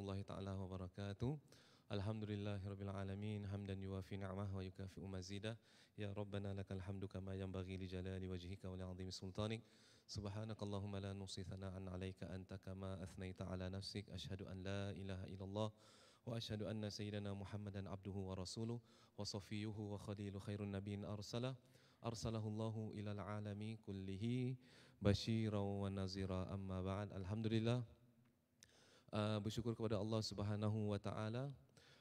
الله تعالى وبركاته الحمد لله رب العالمين حمدا يوافي نعمه ويكافئ مزيده يا ربنا لك الحمد كما ينبغي لجلال وجهك ولعظيم سلطانك سبحانك اللهم لا نوصي ثناء عليك أنت كما أثنيت على نفسك أشهد أن لا إله إلا الله وأشهد أن سيدنا محمدا عبده ورسوله وصفيه وخليل خير النبي أرسله أرسله الله إلى العالم كله بشيرا ونذيرا أما بعد الحمد لله Ah, bersyukur kepada Allah Subhanahu wa taala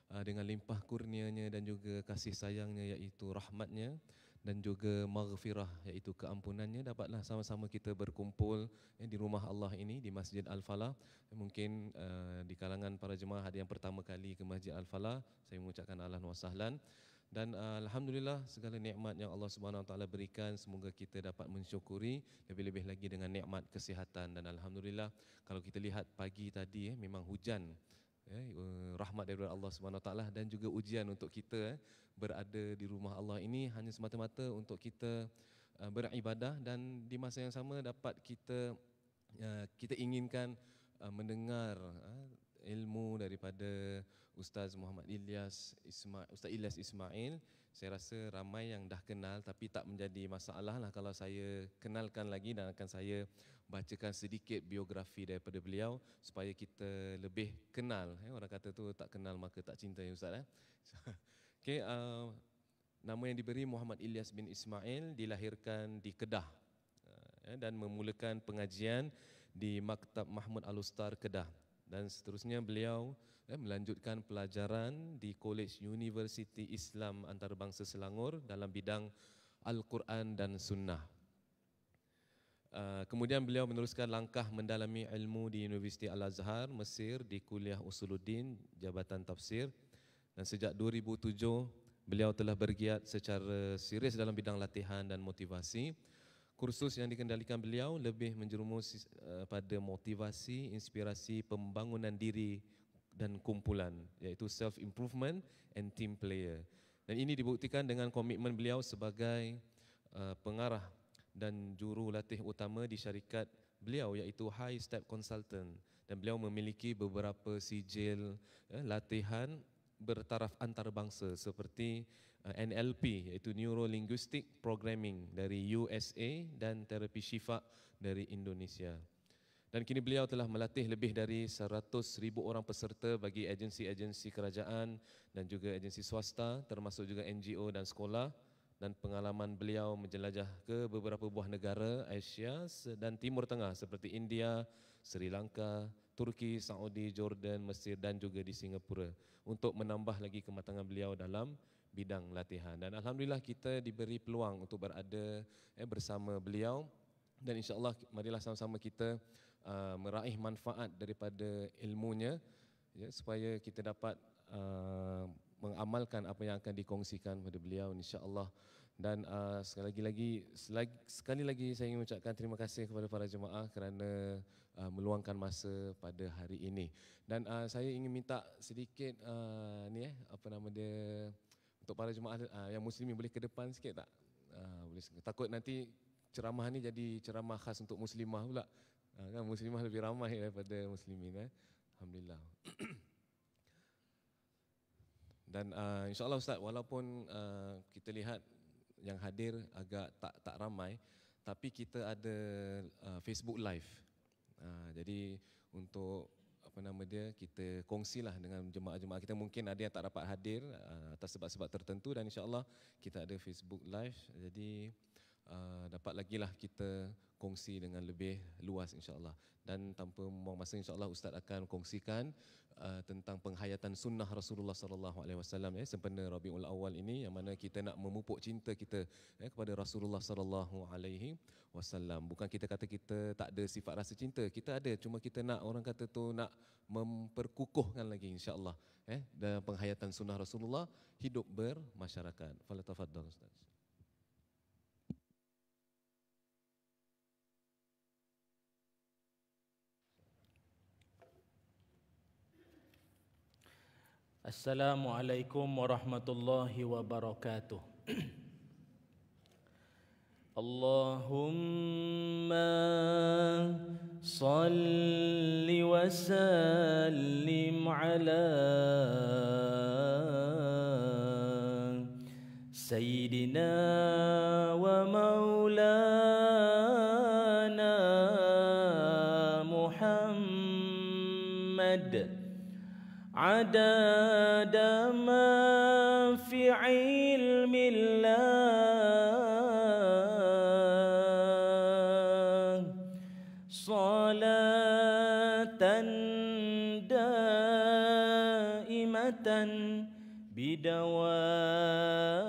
ah, dengan limpah kurnianya dan juga kasih sayangnya iaitu rahmatnya dan juga maghfirah iaitu keampunannya dapatlah sama-sama kita berkumpul ya, di rumah Allah ini di Masjid Al-Falah mungkin uh, di kalangan para jemaah ada yang pertama kali ke Masjid Al-Falah saya mengucapkan alhamdulillah dan uh, alhamdulillah segala nikmat yang Allah Subhanahu Wa Taala berikan semoga kita dapat mensyukuri lebih-lebih lagi dengan nikmat kesihatan dan alhamdulillah kalau kita lihat pagi tadi eh, memang hujan eh, eh, rahmat daripada Allah Subhanahu Wa Taala dan juga ujian untuk kita eh, berada di rumah Allah ini hanya semata-mata untuk kita uh, beribadah dan di masa yang sama dapat kita uh, kita inginkan uh, mendengar uh, ilmu daripada Ustaz Muhammad Ilyas Ismail Ustaz Ilyas Ismail saya rasa ramai yang dah kenal tapi tak menjadi masalah lah kalau saya kenalkan lagi dan akan saya bacakan sedikit biografi daripada beliau supaya kita lebih kenal eh, orang kata tu tak kenal maka tak cinta ya Ustaz eh? okay, uh, nama yang diberi Muhammad Ilyas bin Ismail dilahirkan di Kedah uh, eh, dan memulakan pengajian di Maktab Mahmud Al-Ustar Kedah dan seterusnya beliau eh, melanjutkan pelajaran di Kolej Universiti Islam Antarabangsa Selangor dalam bidang Al-Quran dan Sunnah. Uh, kemudian beliau meneruskan langkah mendalami ilmu di Universiti Al-Azhar, Mesir di Kuliah Usuluddin, Jabatan Tafsir. Dan sejak 2007, beliau telah bergiat secara serius dalam bidang latihan dan motivasi. Kursus yang dikendalikan beliau lebih menjerumus uh, pada motivasi, inspirasi, pembangunan diri dan kumpulan iaitu self improvement and team player dan ini dibuktikan dengan komitmen beliau sebagai uh, pengarah dan jurulatih utama di syarikat beliau iaitu high step consultant dan beliau memiliki beberapa sijil ya, latihan bertaraf antarabangsa seperti uh, NLP iaitu neuro linguistic programming dari USA dan terapi syifa dari Indonesia dan kini beliau telah melatih lebih dari ribu orang peserta bagi agensi-agensi kerajaan dan juga agensi swasta termasuk juga NGO dan sekolah dan pengalaman beliau menjelajah ke beberapa buah negara Asia dan Timur Tengah seperti India, Sri Lanka, Turki, Saudi, Jordan, Mesir dan juga di Singapura untuk menambah lagi kematangan beliau dalam bidang latihan. Dan alhamdulillah kita diberi peluang untuk berada eh, bersama beliau dan insyaallah marilah sama-sama kita uh, meraih manfaat daripada ilmunya ya, supaya kita dapat uh, mengamalkan apa yang akan dikongsikan kepada beliau insya Allah. dan uh, sekali lagi lagi sekali lagi saya ingin ucapkan terima kasih kepada para jemaah kerana uh, meluangkan masa pada hari ini dan uh, saya ingin minta sedikit uh, ni eh apa nama dia untuk para jemaah uh, yang muslim boleh ke depan sikit tak uh, boleh takut nanti ceramah ni jadi ceramah khas untuk muslimah pula Uh, kan muslimah lebih ramai daripada muslimin eh. Alhamdulillah. Dan uh, insyaAllah Ustaz, walaupun uh, kita lihat yang hadir agak tak tak ramai, tapi kita ada uh, Facebook Live. Uh, jadi untuk apa nama dia kita kongsilah dengan jemaah-jemaah kita mungkin ada yang tak dapat hadir uh, atas sebab-sebab tertentu dan insyaallah kita ada Facebook live jadi uh, dapat lagi lah kita kongsi dengan lebih luas insyaallah dan tanpa membuang masa insyaallah ustaz akan kongsikan uh, tentang penghayatan sunnah Rasulullah sallallahu alaihi wasallam ya sempena Rabiul Awal ini yang mana kita nak memupuk cinta kita ya kepada Rasulullah sallallahu alaihi wasallam bukan kita kata kita tak ada sifat rasa cinta kita ada cuma kita nak orang kata tu nak memperkukuhkan lagi insyaallah eh ya, dan penghayatan sunnah Rasulullah hidup bermasyarakat fala tafaddal ustaz Assalamualaikum warahmatullahi wabarakatuh Allahumma salli wa sallim ala sayyidina wa ma عدد ما في علم الله صلاة دائمة بدوام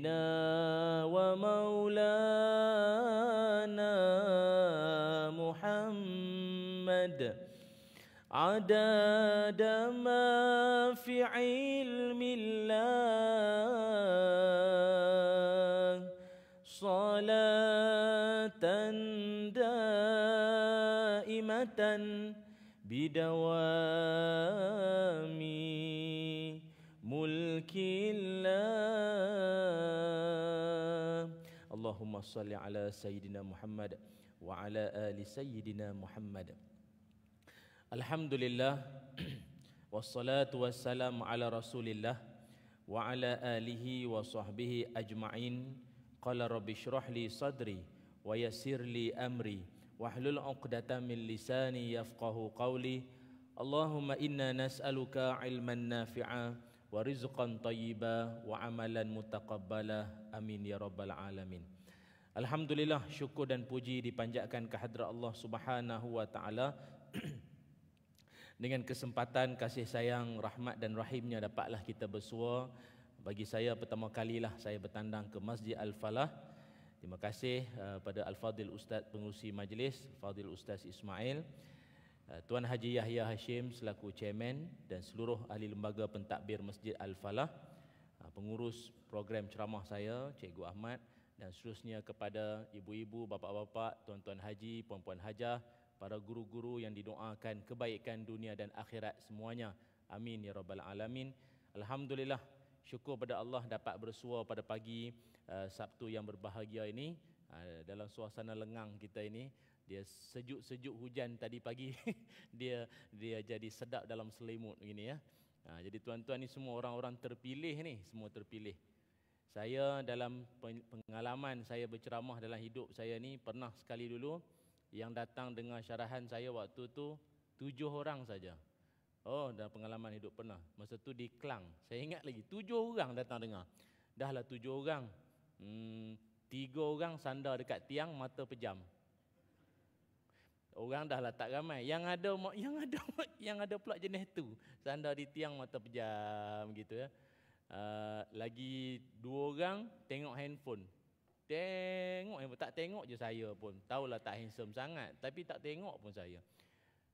سيدنا ومولانا محمد عدد ما في علم الله صلاة دائمة بدوام صل على سيدنا محمد وعلى آل سيدنا محمد الحمد لله والصلاة والسلام على رسول الله وعلى آله وصحبه أجمعين قال رب اشرح لي صدري ويسر لي أمري واحلل عقدة من لساني يفقه قولي اللهم إنا نسألك علما نافعا ورزقا طيبا وعملا متقبلا امين يا رب العالمين Alhamdulillah syukur dan puji dipanjatkan kehadrat Allah Subhanahu wa taala dengan kesempatan kasih sayang rahmat dan rahimnya dapatlah kita bersua bagi saya pertama kalilah saya bertandang ke Masjid Al-Falah terima kasih uh, pada Al-Fadil Ustaz pengerusi majlis Fadil Ustaz Ismail uh, Tuan Haji Yahya Hashim selaku chairman dan seluruh ahli lembaga pentadbir Masjid Al-Falah uh, pengurus program ceramah saya Cikgu Ahmad dan seterusnya kepada ibu-ibu, bapa-bapa, tuan-tuan haji, puan-puan hajah, para guru-guru yang didoakan kebaikan dunia dan akhirat semuanya. Amin ya rabbal alamin. Alhamdulillah syukur pada Allah dapat bersua pada pagi uh, Sabtu yang berbahagia ini uh, dalam suasana lengang kita ini. Dia sejuk-sejuk hujan tadi pagi. dia dia jadi sedap dalam selimut begini ya. Ah, jadi tuan-tuan ni semua orang-orang terpilih ni, semua terpilih. Saya dalam pengalaman saya berceramah dalam hidup saya ni pernah sekali dulu yang datang dengan syarahan saya waktu tu tujuh orang saja. Oh, dah pengalaman hidup pernah. Masa tu di Kelang. Saya ingat lagi tujuh orang datang dengar. Dahlah tujuh orang. Hmm, tiga orang sandar dekat tiang mata pejam. Orang dahlah tak ramai. Yang ada yang ada yang ada pula jenis tu. Sandar di tiang mata pejam gitu ya. Uh, lagi dua orang tengok handphone. Tengok yang Tak tengok je saya pun. Tahulah tak handsome sangat. Tapi tak tengok pun saya.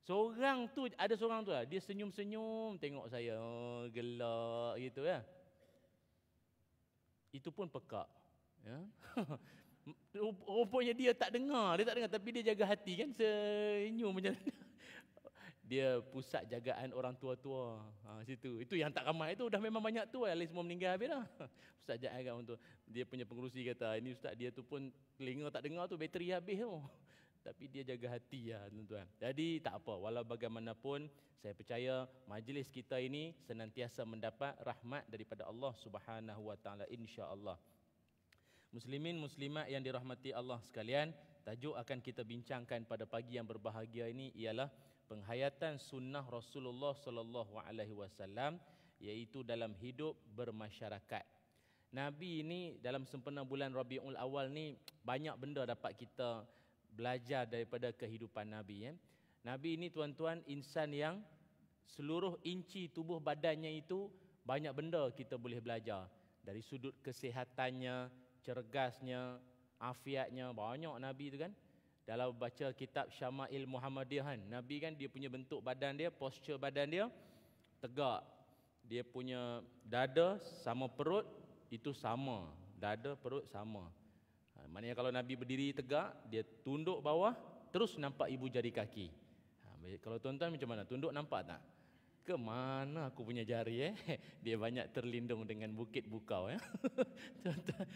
Seorang tu, ada seorang tu lah. Dia senyum-senyum tengok saya. Oh, gelak gitu ya. Itu pun pekak. Ya. Rupanya dia tak dengar. Dia tak dengar. Tapi dia jaga hati kan. Senyum macam dia pusat jagaan orang tua-tua ha, situ. Itu yang tak ramai itu dah memang banyak tua yang semua meninggal habis dah. Pusat jagaan orang tua. Dia punya pengurusi kata, ini ustaz dia tu pun telinga tak dengar tu, bateri habis tu. Tapi dia jaga hati ya tuan-tuan. Jadi tak apa, walau bagaimanapun saya percaya majlis kita ini senantiasa mendapat rahmat daripada Allah Subhanahu Wa Taala insya-Allah. Muslimin muslimat yang dirahmati Allah sekalian, tajuk akan kita bincangkan pada pagi yang berbahagia ini ialah penghayatan sunnah Rasulullah sallallahu alaihi wasallam iaitu dalam hidup bermasyarakat. Nabi ini dalam sempena bulan Rabiul Awal ni banyak benda dapat kita belajar daripada kehidupan Nabi ya. Nabi ini tuan-tuan insan yang seluruh inci tubuh badannya itu banyak benda kita boleh belajar dari sudut kesihatannya, cergasnya, afiatnya banyak Nabi itu kan. Dalam baca kitab Syama'il Muhammadiyah kan, Nabi kan dia punya bentuk badan dia, postur badan dia tegak. Dia punya dada sama perut itu sama. Dada, perut sama. Ha, maknanya kalau Nabi berdiri tegak, dia tunduk bawah, terus nampak ibu jari kaki. Ha, kalau tuan-tuan macam mana? Tunduk nampak tak? ke mana aku punya jari eh dia banyak terlindung dengan bukit bukau eh tuan-tuan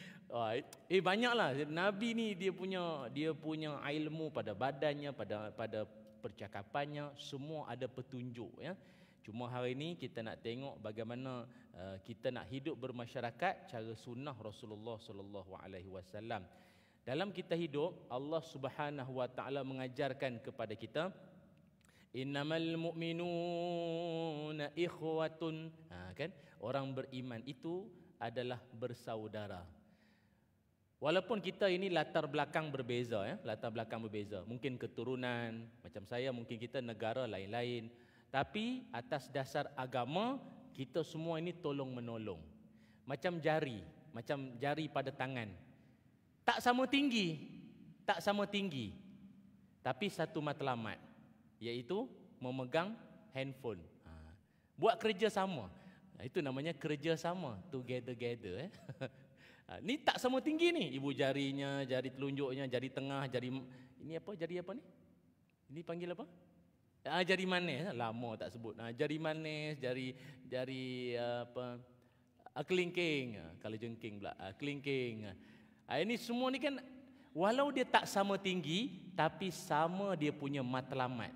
eh banyaklah nabi ni dia punya dia punya ilmu pada badannya pada pada percakapannya semua ada petunjuk ya cuma hari ini kita nak tengok bagaimana uh, kita nak hidup bermasyarakat cara sunnah Rasulullah sallallahu alaihi wasallam dalam kita hidup Allah Subhanahu wa taala mengajarkan kepada kita Innamal mu'minuna ikhwatun. Ha, kan? Orang beriman itu adalah bersaudara. Walaupun kita ini latar belakang berbeza ya, latar belakang berbeza. Mungkin keturunan macam saya, mungkin kita negara lain-lain. Tapi atas dasar agama kita semua ini tolong-menolong. Macam jari, macam jari pada tangan. Tak sama tinggi, tak sama tinggi. Tapi satu matlamat iaitu memegang handphone. Ha. Buat kerja sama. Ha, itu namanya kerja sama, together together. Eh. Ha, ni tak sama tinggi ni, ibu jarinya, jari telunjuknya, jari tengah, jari... Ini apa, jari apa ni? Ini panggil apa? Ha, jari manis, ha, lama tak sebut. Ha, jari manis, jari... jari apa? Ha, kelingking, ha, kalau jengking pula, ha, kelingking. Ha. ha, ini semua ni kan Walau dia tak sama tinggi, tapi sama dia punya matlamat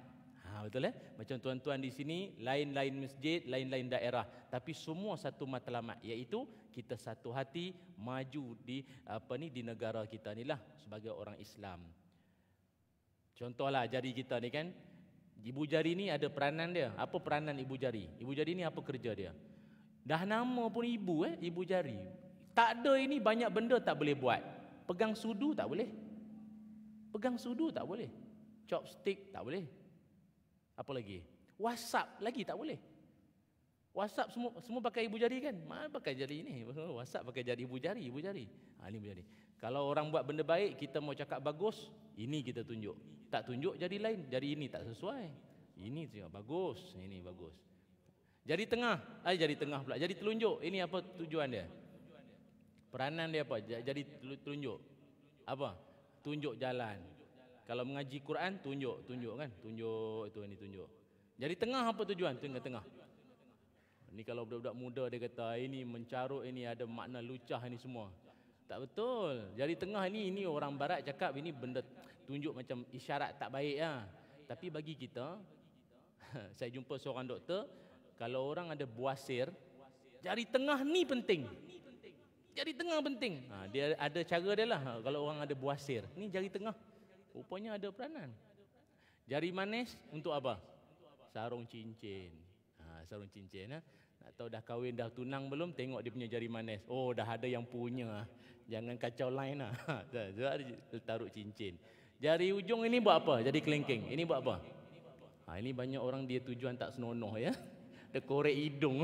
betul eh? Macam tuan-tuan di sini, lain-lain masjid, lain-lain daerah. Tapi semua satu matlamat, iaitu kita satu hati maju di apa ni di negara kita ni lah sebagai orang Islam. Contohlah jari kita ni kan, ibu jari ni ada peranan dia. Apa peranan ibu jari? Ibu jari ni apa kerja dia? Dah nama pun ibu eh, ibu jari. Tak ada ini banyak benda tak boleh buat. Pegang sudu tak boleh. Pegang sudu tak boleh. Chopstick tak boleh. Apa lagi? WhatsApp lagi tak boleh. WhatsApp semua semua pakai ibu jari kan? Mana pakai jari ni? WhatsApp pakai jari ibu jari, ibu jari. Ha, ini ibu jari. Kalau orang buat benda baik, kita mau cakap bagus, ini kita tunjuk. Tak tunjuk jadi lain, jadi ini tak sesuai. Ini tunjuk, bagus, ini bagus. jadi tengah, ay, jadi tengah pula, jadi telunjuk. Ini apa tujuan dia? Peranan dia apa? jadi telunjuk. Apa? Tunjuk jalan. Kalau mengaji Quran tunjuk, tunjuk kan? Tunjuk itu ini tunjuk. Jadi tengah apa tujuan? Tengah tengah. Ini kalau budak-budak muda dia kata ini mencarut ini ada makna lucah ini semua. Tak betul. Jadi tengah ini ini orang barat cakap ini benda tunjuk macam isyarat tak baik ya. Tapi bagi kita saya jumpa seorang doktor kalau orang ada buasir jari tengah ni penting. Jari tengah penting. Ha, dia ada cara dia lah ha, kalau orang ada buasir. Ni jari tengah. Rupanya ada peranan. Jari manis untuk apa? Sarung cincin. Ha, sarung cincin. Ha? Nak tahu dah kahwin, dah tunang belum? Tengok dia punya jari manis. Oh, dah ada yang punya. Ha. Jangan kacau lain. Ha. Dia ha, taruh cincin. Jari ujung ini buat apa? Jadi kelingking. Ini buat apa? Ha, ini banyak orang dia tujuan tak senonoh ya. Dia korek hidung.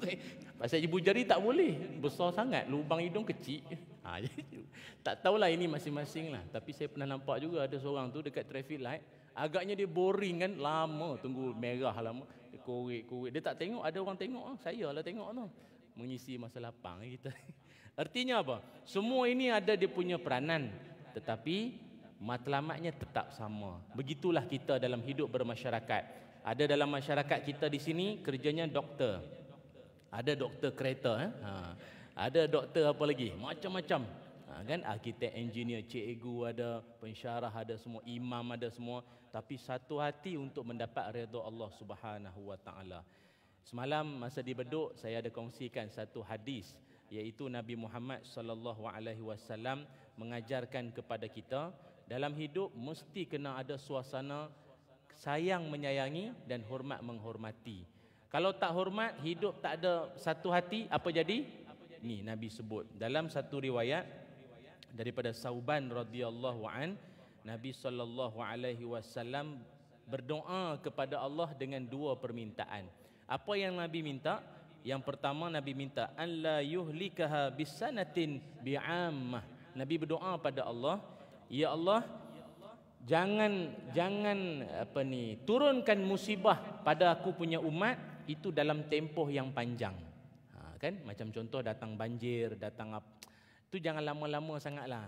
Pasal ibu jari tak boleh. Besar sangat. Lubang hidung kecil. Ha, tak tahulah ini masing-masing lah. Tapi saya pernah nampak juga ada seorang tu dekat traffic light. Agaknya dia boring kan. Lama tunggu merah lama. Dia korek, korek. Dia tak tengok. Ada orang tengok. Lah. Saya lah tengok tu. Mengisi masa lapang kita. Artinya apa? Semua ini ada dia punya peranan. Tetapi matlamatnya tetap sama. Begitulah kita dalam hidup bermasyarakat. Ada dalam masyarakat kita di sini kerjanya doktor. Ada doktor kereta eh. Ha. Ada doktor apa lagi? Macam-macam. Ha, kan arkitek, engineer, cikgu ada, pensyarah ada semua, imam ada semua, tapi satu hati untuk mendapat redha Allah Subhanahu Wa Taala. Semalam masa di beduk saya ada kongsikan satu hadis iaitu Nabi Muhammad sallallahu alaihi wasallam mengajarkan kepada kita dalam hidup mesti kena ada suasana sayang menyayangi dan hormat menghormati. Kalau tak hormat, hidup tak ada satu hati, apa jadi? Ni Nabi sebut dalam satu riwayat daripada Sauban radhiyallahu an Nabi sallallahu alaihi wasallam berdoa kepada Allah dengan dua permintaan. Apa yang Nabi minta? Yang pertama Nabi minta an la yuhlikaha bisanatin bi'amma. Nabi berdoa pada Allah, "Ya Allah, jangan jangan apa ni turunkan musibah pada aku punya umat itu dalam tempoh yang panjang ha, kan macam contoh datang banjir datang apa tu jangan lama-lama sangatlah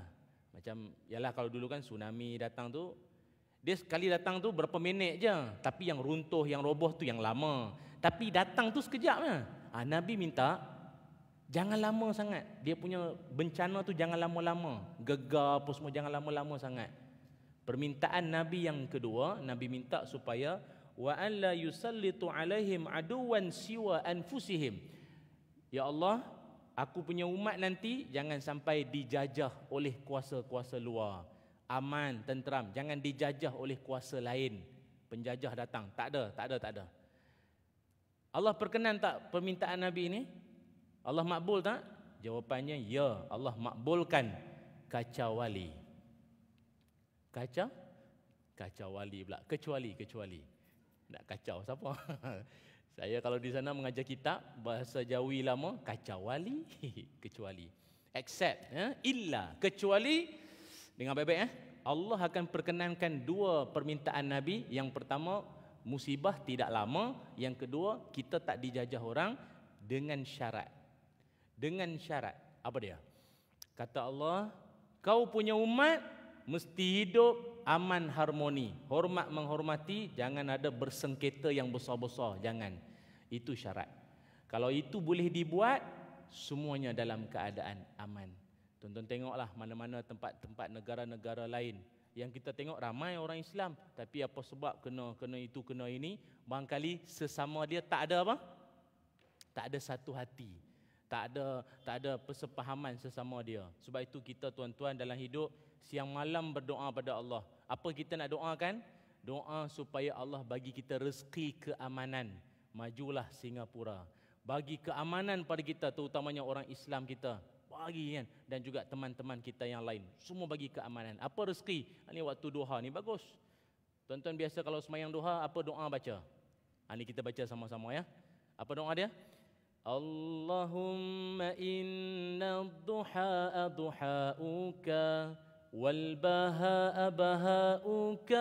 macam yalah kalau dulu kan tsunami datang tu dia sekali datang tu berapa minit je tapi yang runtuh yang roboh tu yang lama tapi datang tu sekejap je ha, nabi minta jangan lama sangat dia punya bencana tu jangan lama-lama gegar apa semua jangan lama-lama sangat Permintaan Nabi yang kedua, Nabi minta supaya wa an la yusallitu alaihim aduwan siwa anfusihim. Ya Allah, aku punya umat nanti jangan sampai dijajah oleh kuasa-kuasa luar. Aman, tenteram, jangan dijajah oleh kuasa lain. Penjajah datang, tak ada, tak ada, tak ada. Allah perkenan tak permintaan Nabi ini? Allah makbul tak? Jawapannya ya, Allah makbulkan kacau wali. Kaca, kaca wali pula kecuali kecuali nak kacau siapa saya kalau di sana mengajar kitab bahasa jawi lama kaca wali kecuali except ya illa kecuali dengan baik-baik eh Allah akan perkenankan dua permintaan nabi yang pertama musibah tidak lama yang kedua kita tak dijajah orang dengan syarat dengan syarat apa dia kata Allah kau punya umat mesti hidup aman harmoni hormat menghormati jangan ada bersengketa yang besar-besar jangan itu syarat kalau itu boleh dibuat semuanya dalam keadaan aman tonton tengoklah mana-mana tempat-tempat negara-negara lain yang kita tengok ramai orang Islam tapi apa sebab kena kena itu kena ini barangkali sesama dia tak ada apa tak ada satu hati tak ada tak ada persepahaman sesama dia sebab itu kita tuan-tuan dalam hidup siang malam berdoa pada Allah. Apa kita nak doakan? Doa supaya Allah bagi kita rezeki keamanan. Majulah Singapura. Bagi keamanan pada kita terutamanya orang Islam kita. Bagi kan dan juga teman-teman kita yang lain. Semua bagi keamanan. Apa rezeki? Ini waktu doha, ni bagus. Tuan-tuan biasa kalau semayang doha, apa doa baca? Ini ha, kita baca sama-sama ya. Apa doa dia? Allahumma inna duha duha'uka. duha'uka والبهاء بهاؤك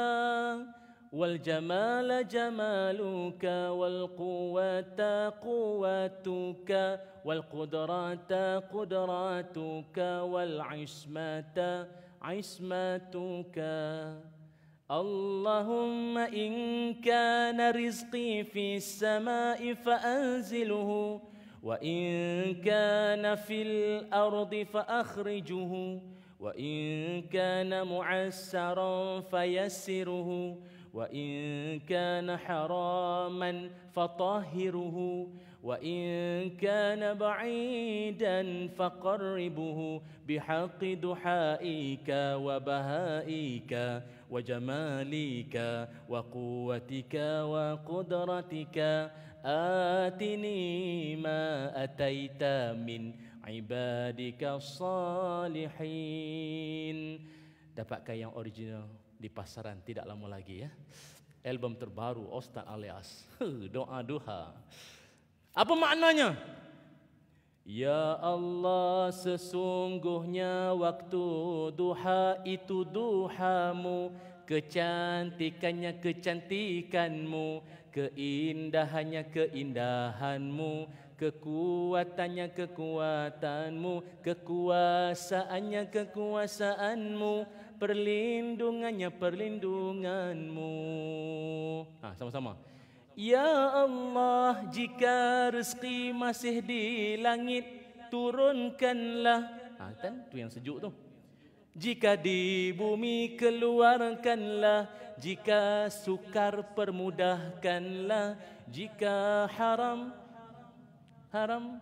والجمال جمالك والقوة قوتك والقدرة قدراتك والعصمة عصمتك اللهم إن كان رزقي في السماء فأنزله وإن كان في الأرض فأخرجه وإن كان معسرا فيسره وإن كان حراما فطهره وإن كان بعيدا فقربه بحق دحائك وبهائك وجمالك وقوتك وقدرتك آتني ما أتيت من ibadika salihin dapatkan yang original di pasaran tidak lama lagi ya album terbaru Ostan alias doa duha apa maknanya Ya Allah sesungguhnya waktu duha itu duhamu Kecantikannya kecantikanmu Keindahannya keindahanmu kekuatannya kekuatanmu kekuasaannya kekuasaanmu perlindungannya perlindunganmu ha sama-sama ya allah jika rezeki masih di langit turunkanlah ha kan tu yang sejuk tu jika di bumi keluarkanlah jika sukar permudahkanlah jika haram haram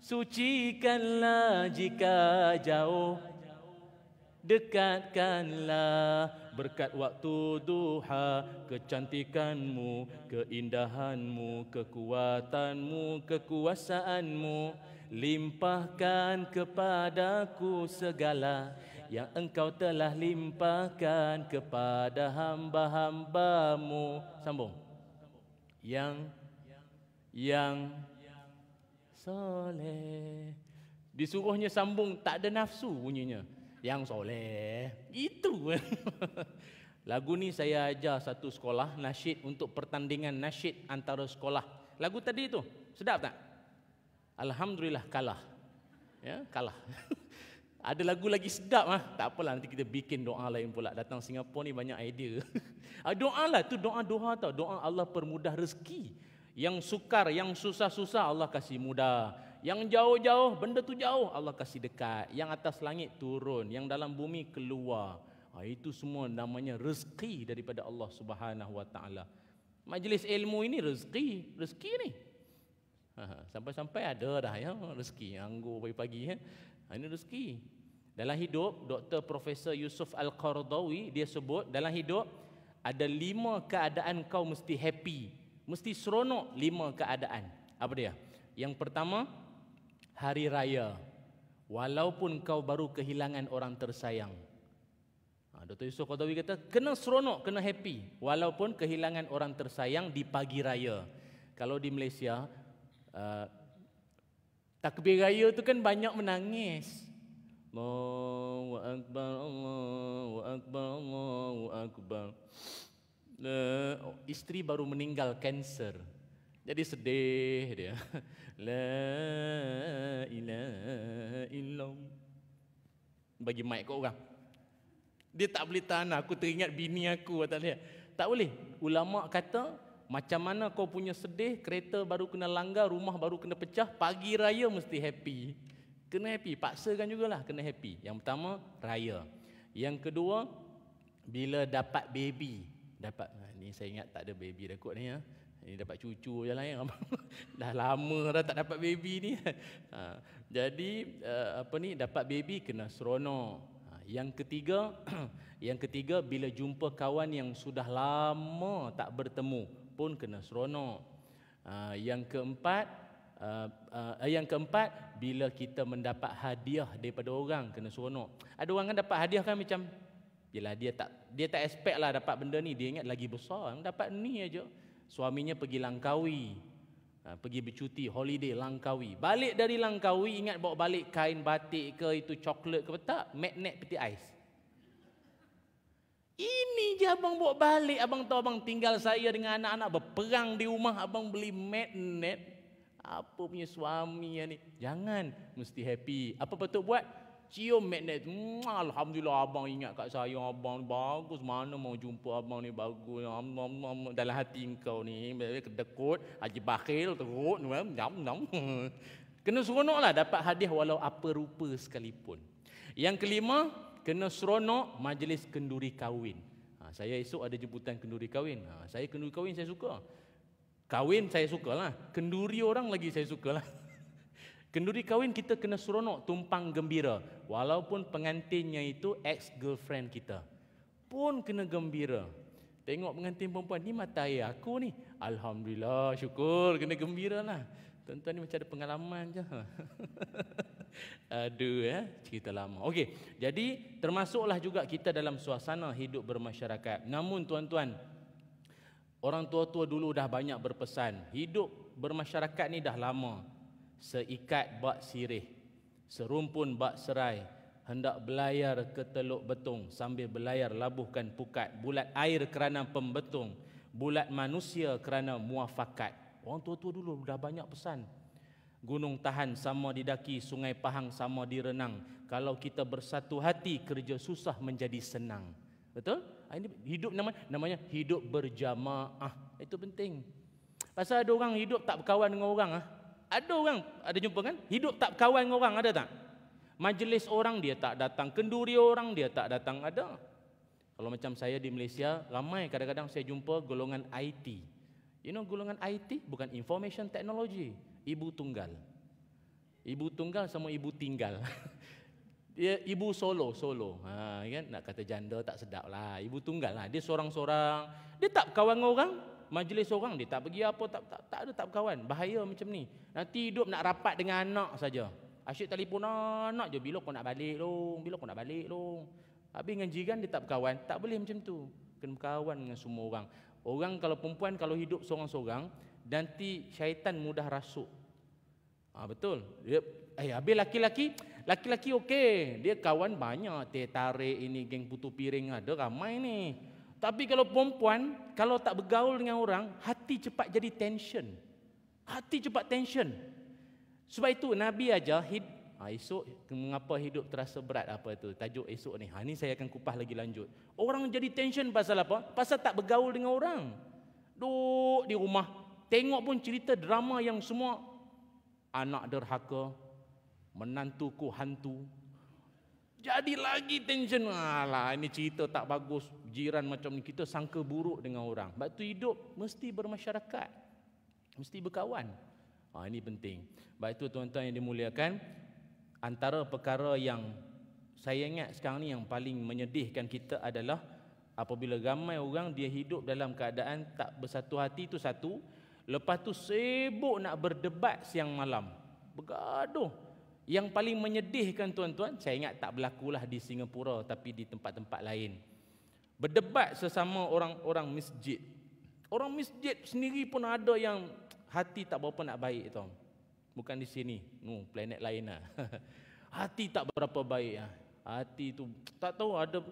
sucikanlah jika jauh dekatkanlah berkat waktu duha kecantikanmu keindahanmu kekuatanmu kekuasaanmu limpahkan kepadaku segala yang engkau telah limpahkan kepada hamba-hambamu sambung yang yang, yang soleh. Disuruhnya sambung tak ada nafsu bunyinya. Yang soleh. Itu. Lagu ni saya ajar satu sekolah nasyid untuk pertandingan nasyid antara sekolah. Lagu tadi tu. Sedap tak? Alhamdulillah kalah. Ya, kalah. Ada lagu lagi sedap ah. Tak apalah nanti kita bikin doa lain pula. Datang Singapura ni banyak idea. Ah, doa lah tu doa doa tau. Doa Allah permudah rezeki. Yang sukar, yang susah-susah Allah kasih mudah. Yang jauh-jauh, benda tu jauh Allah kasih dekat. Yang atas langit turun, yang dalam bumi keluar. Ha, itu semua namanya rezeki daripada Allah Subhanahu Wa Taala. Majlis ilmu ini rezeki, rezeki ni. Ha, ha, sampai-sampai ada dah ya rezeki anggur pagi-pagi ya. Ha, ini rezeki. Dalam hidup Dr. Profesor Yusuf Al-Qardawi dia sebut dalam hidup ada lima keadaan kau mesti happy mesti seronok lima keadaan. Apa dia? Yang pertama, hari raya. Walaupun kau baru kehilangan orang tersayang. Ha, Dr. Yusof Qadawi kata, kena seronok, kena happy. Walaupun kehilangan orang tersayang di pagi raya. Kalau di Malaysia, uh, takbir raya tu kan banyak menangis. Allahu Akbar, Allahu Akbar, Allahu Akbar istri baru meninggal kanser. Jadi sedih dia. La ilaha illallah. Bagi mic kau orang. Dia tak boleh tahan aku teringat bini aku atas dia. Tak boleh. Ulama kata macam mana kau punya sedih, kereta baru kena langgar, rumah baru kena pecah, pagi raya mesti happy. Kena happy, Paksa paksakan jugalah kena happy. Yang pertama, raya. Yang kedua, bila dapat baby, dapat ha, ni saya ingat tak ada baby dah kot ni ya. Ha. Ini dapat cucu je lah ya. dah lama dah tak dapat baby ni. Ha, jadi eh, apa ni dapat baby kena seronok. Ha, yang ketiga, yang ketiga bila jumpa kawan yang sudah lama tak bertemu pun kena seronok. yang keempat, eh, eh, yang keempat bila kita mendapat hadiah daripada orang kena seronok ada orang kan dapat hadiah kan macam Yalah dia tak dia tak expect lah dapat benda ni. Dia ingat lagi besar. Dapat ni aja. Suaminya pergi Langkawi. Ha, pergi bercuti, holiday Langkawi. Balik dari Langkawi ingat bawa balik kain batik ke itu coklat ke tak? Magnet peti ais. Ini je abang bawa balik. Abang tahu abang tinggal saya dengan anak-anak berperang di rumah. Abang beli magnet. Apa punya suami ya ni? Jangan. Mesti happy. Apa patut buat? cium magnet. Alhamdulillah abang ingat kat saya abang bagus mana mau jumpa abang ni bagus. dalam hati kau ni eh, kedekut, haji bakhil teruk nam nam. Kena seronoklah dapat hadiah walau apa rupa sekalipun. Yang kelima, kena seronok majlis kenduri kahwin. Ha, saya esok ada jemputan kenduri kahwin. Ha, saya kenduri kahwin saya suka. Kahwin saya sukalah. Kenduri orang lagi saya sukalah. Kenduri kahwin kita kena seronok tumpang gembira walaupun pengantinnya itu ex girlfriend kita pun kena gembira. Tengok pengantin perempuan ni mata air aku ni. Alhamdulillah syukur kena gembira lah. Tuan-tuan ni macam ada pengalaman je. Aduh ya, cerita lama. Okay, jadi termasuklah juga kita dalam suasana hidup bermasyarakat. Namun tuan-tuan, orang tua-tua dulu dah banyak berpesan, hidup bermasyarakat ni dah lama seikat bak sirih, serumpun bak serai, hendak belayar ke teluk betung sambil belayar labuhkan pukat, bulat air kerana pembetung, bulat manusia kerana muafakat. Orang tua-tua dulu dah banyak pesan. Gunung tahan sama didaki, sungai pahang sama direnang. Kalau kita bersatu hati, kerja susah menjadi senang. Betul? Ah, ini hidup namanya, namanya hidup berjamaah. Itu penting. Pasal ada orang hidup tak berkawan dengan orang. Ah. Ada orang ada jumpa kan? Hidup tak kawan dengan orang ada tak? Majlis orang dia tak datang, kenduri orang dia tak datang ada. Kalau macam saya di Malaysia, ramai kadang-kadang saya jumpa golongan IT. You know golongan IT bukan information technology, ibu tunggal. Ibu tunggal sama ibu tinggal. dia ibu solo, solo. Ha, kan? Nak kata janda tak sedap lah. Ibu tunggal lah. Dia seorang-seorang. Dia tak kawan dengan orang majlis orang dia tak pergi apa tak tak, tak ada tak berkawan bahaya macam ni nanti hidup nak rapat dengan anak saja asyik telefon anak je bila kau nak balik lu bila kau nak balik lu habis dengan jiran dia tak berkawan tak boleh macam tu kena berkawan dengan semua orang orang kalau perempuan kalau hidup seorang-seorang nanti syaitan mudah rasuk ah ha, betul dia eh habis laki-laki laki-laki okey dia kawan banyak teh tarik ini geng putu piring ada ramai ni tapi kalau perempuan, kalau tak bergaul dengan orang, hati cepat jadi tension. Hati cepat tension. Sebab itu Nabi aja hid, ha, esok mengapa hidup terasa berat apa itu, tajuk esok ni. Ha, ini saya akan kupas lagi lanjut. Orang jadi tension pasal apa? Pasal tak bergaul dengan orang. Duduk di rumah, tengok pun cerita drama yang semua anak derhaka, menantuku hantu, jadi lagi tension. Alah, ini cerita tak bagus jiran macam ni kita sangka buruk dengan orang. Sebab tu hidup mesti bermasyarakat. Mesti berkawan. Ha, ini penting. Sebab itu tuan-tuan yang dimuliakan, antara perkara yang saya ingat sekarang ni yang paling menyedihkan kita adalah apabila ramai orang dia hidup dalam keadaan tak bersatu hati itu satu, lepas tu sibuk nak berdebat siang malam. Bergaduh. Yang paling menyedihkan tuan-tuan, saya ingat tak berlakulah di Singapura tapi di tempat-tempat lain berdebat sesama orang-orang masjid. Orang masjid sendiri pun ada yang hati tak berapa nak baik tau. Bukan di sini, nu planet lain lah. hati tak berapa baik lah. Hati tu tak tahu ada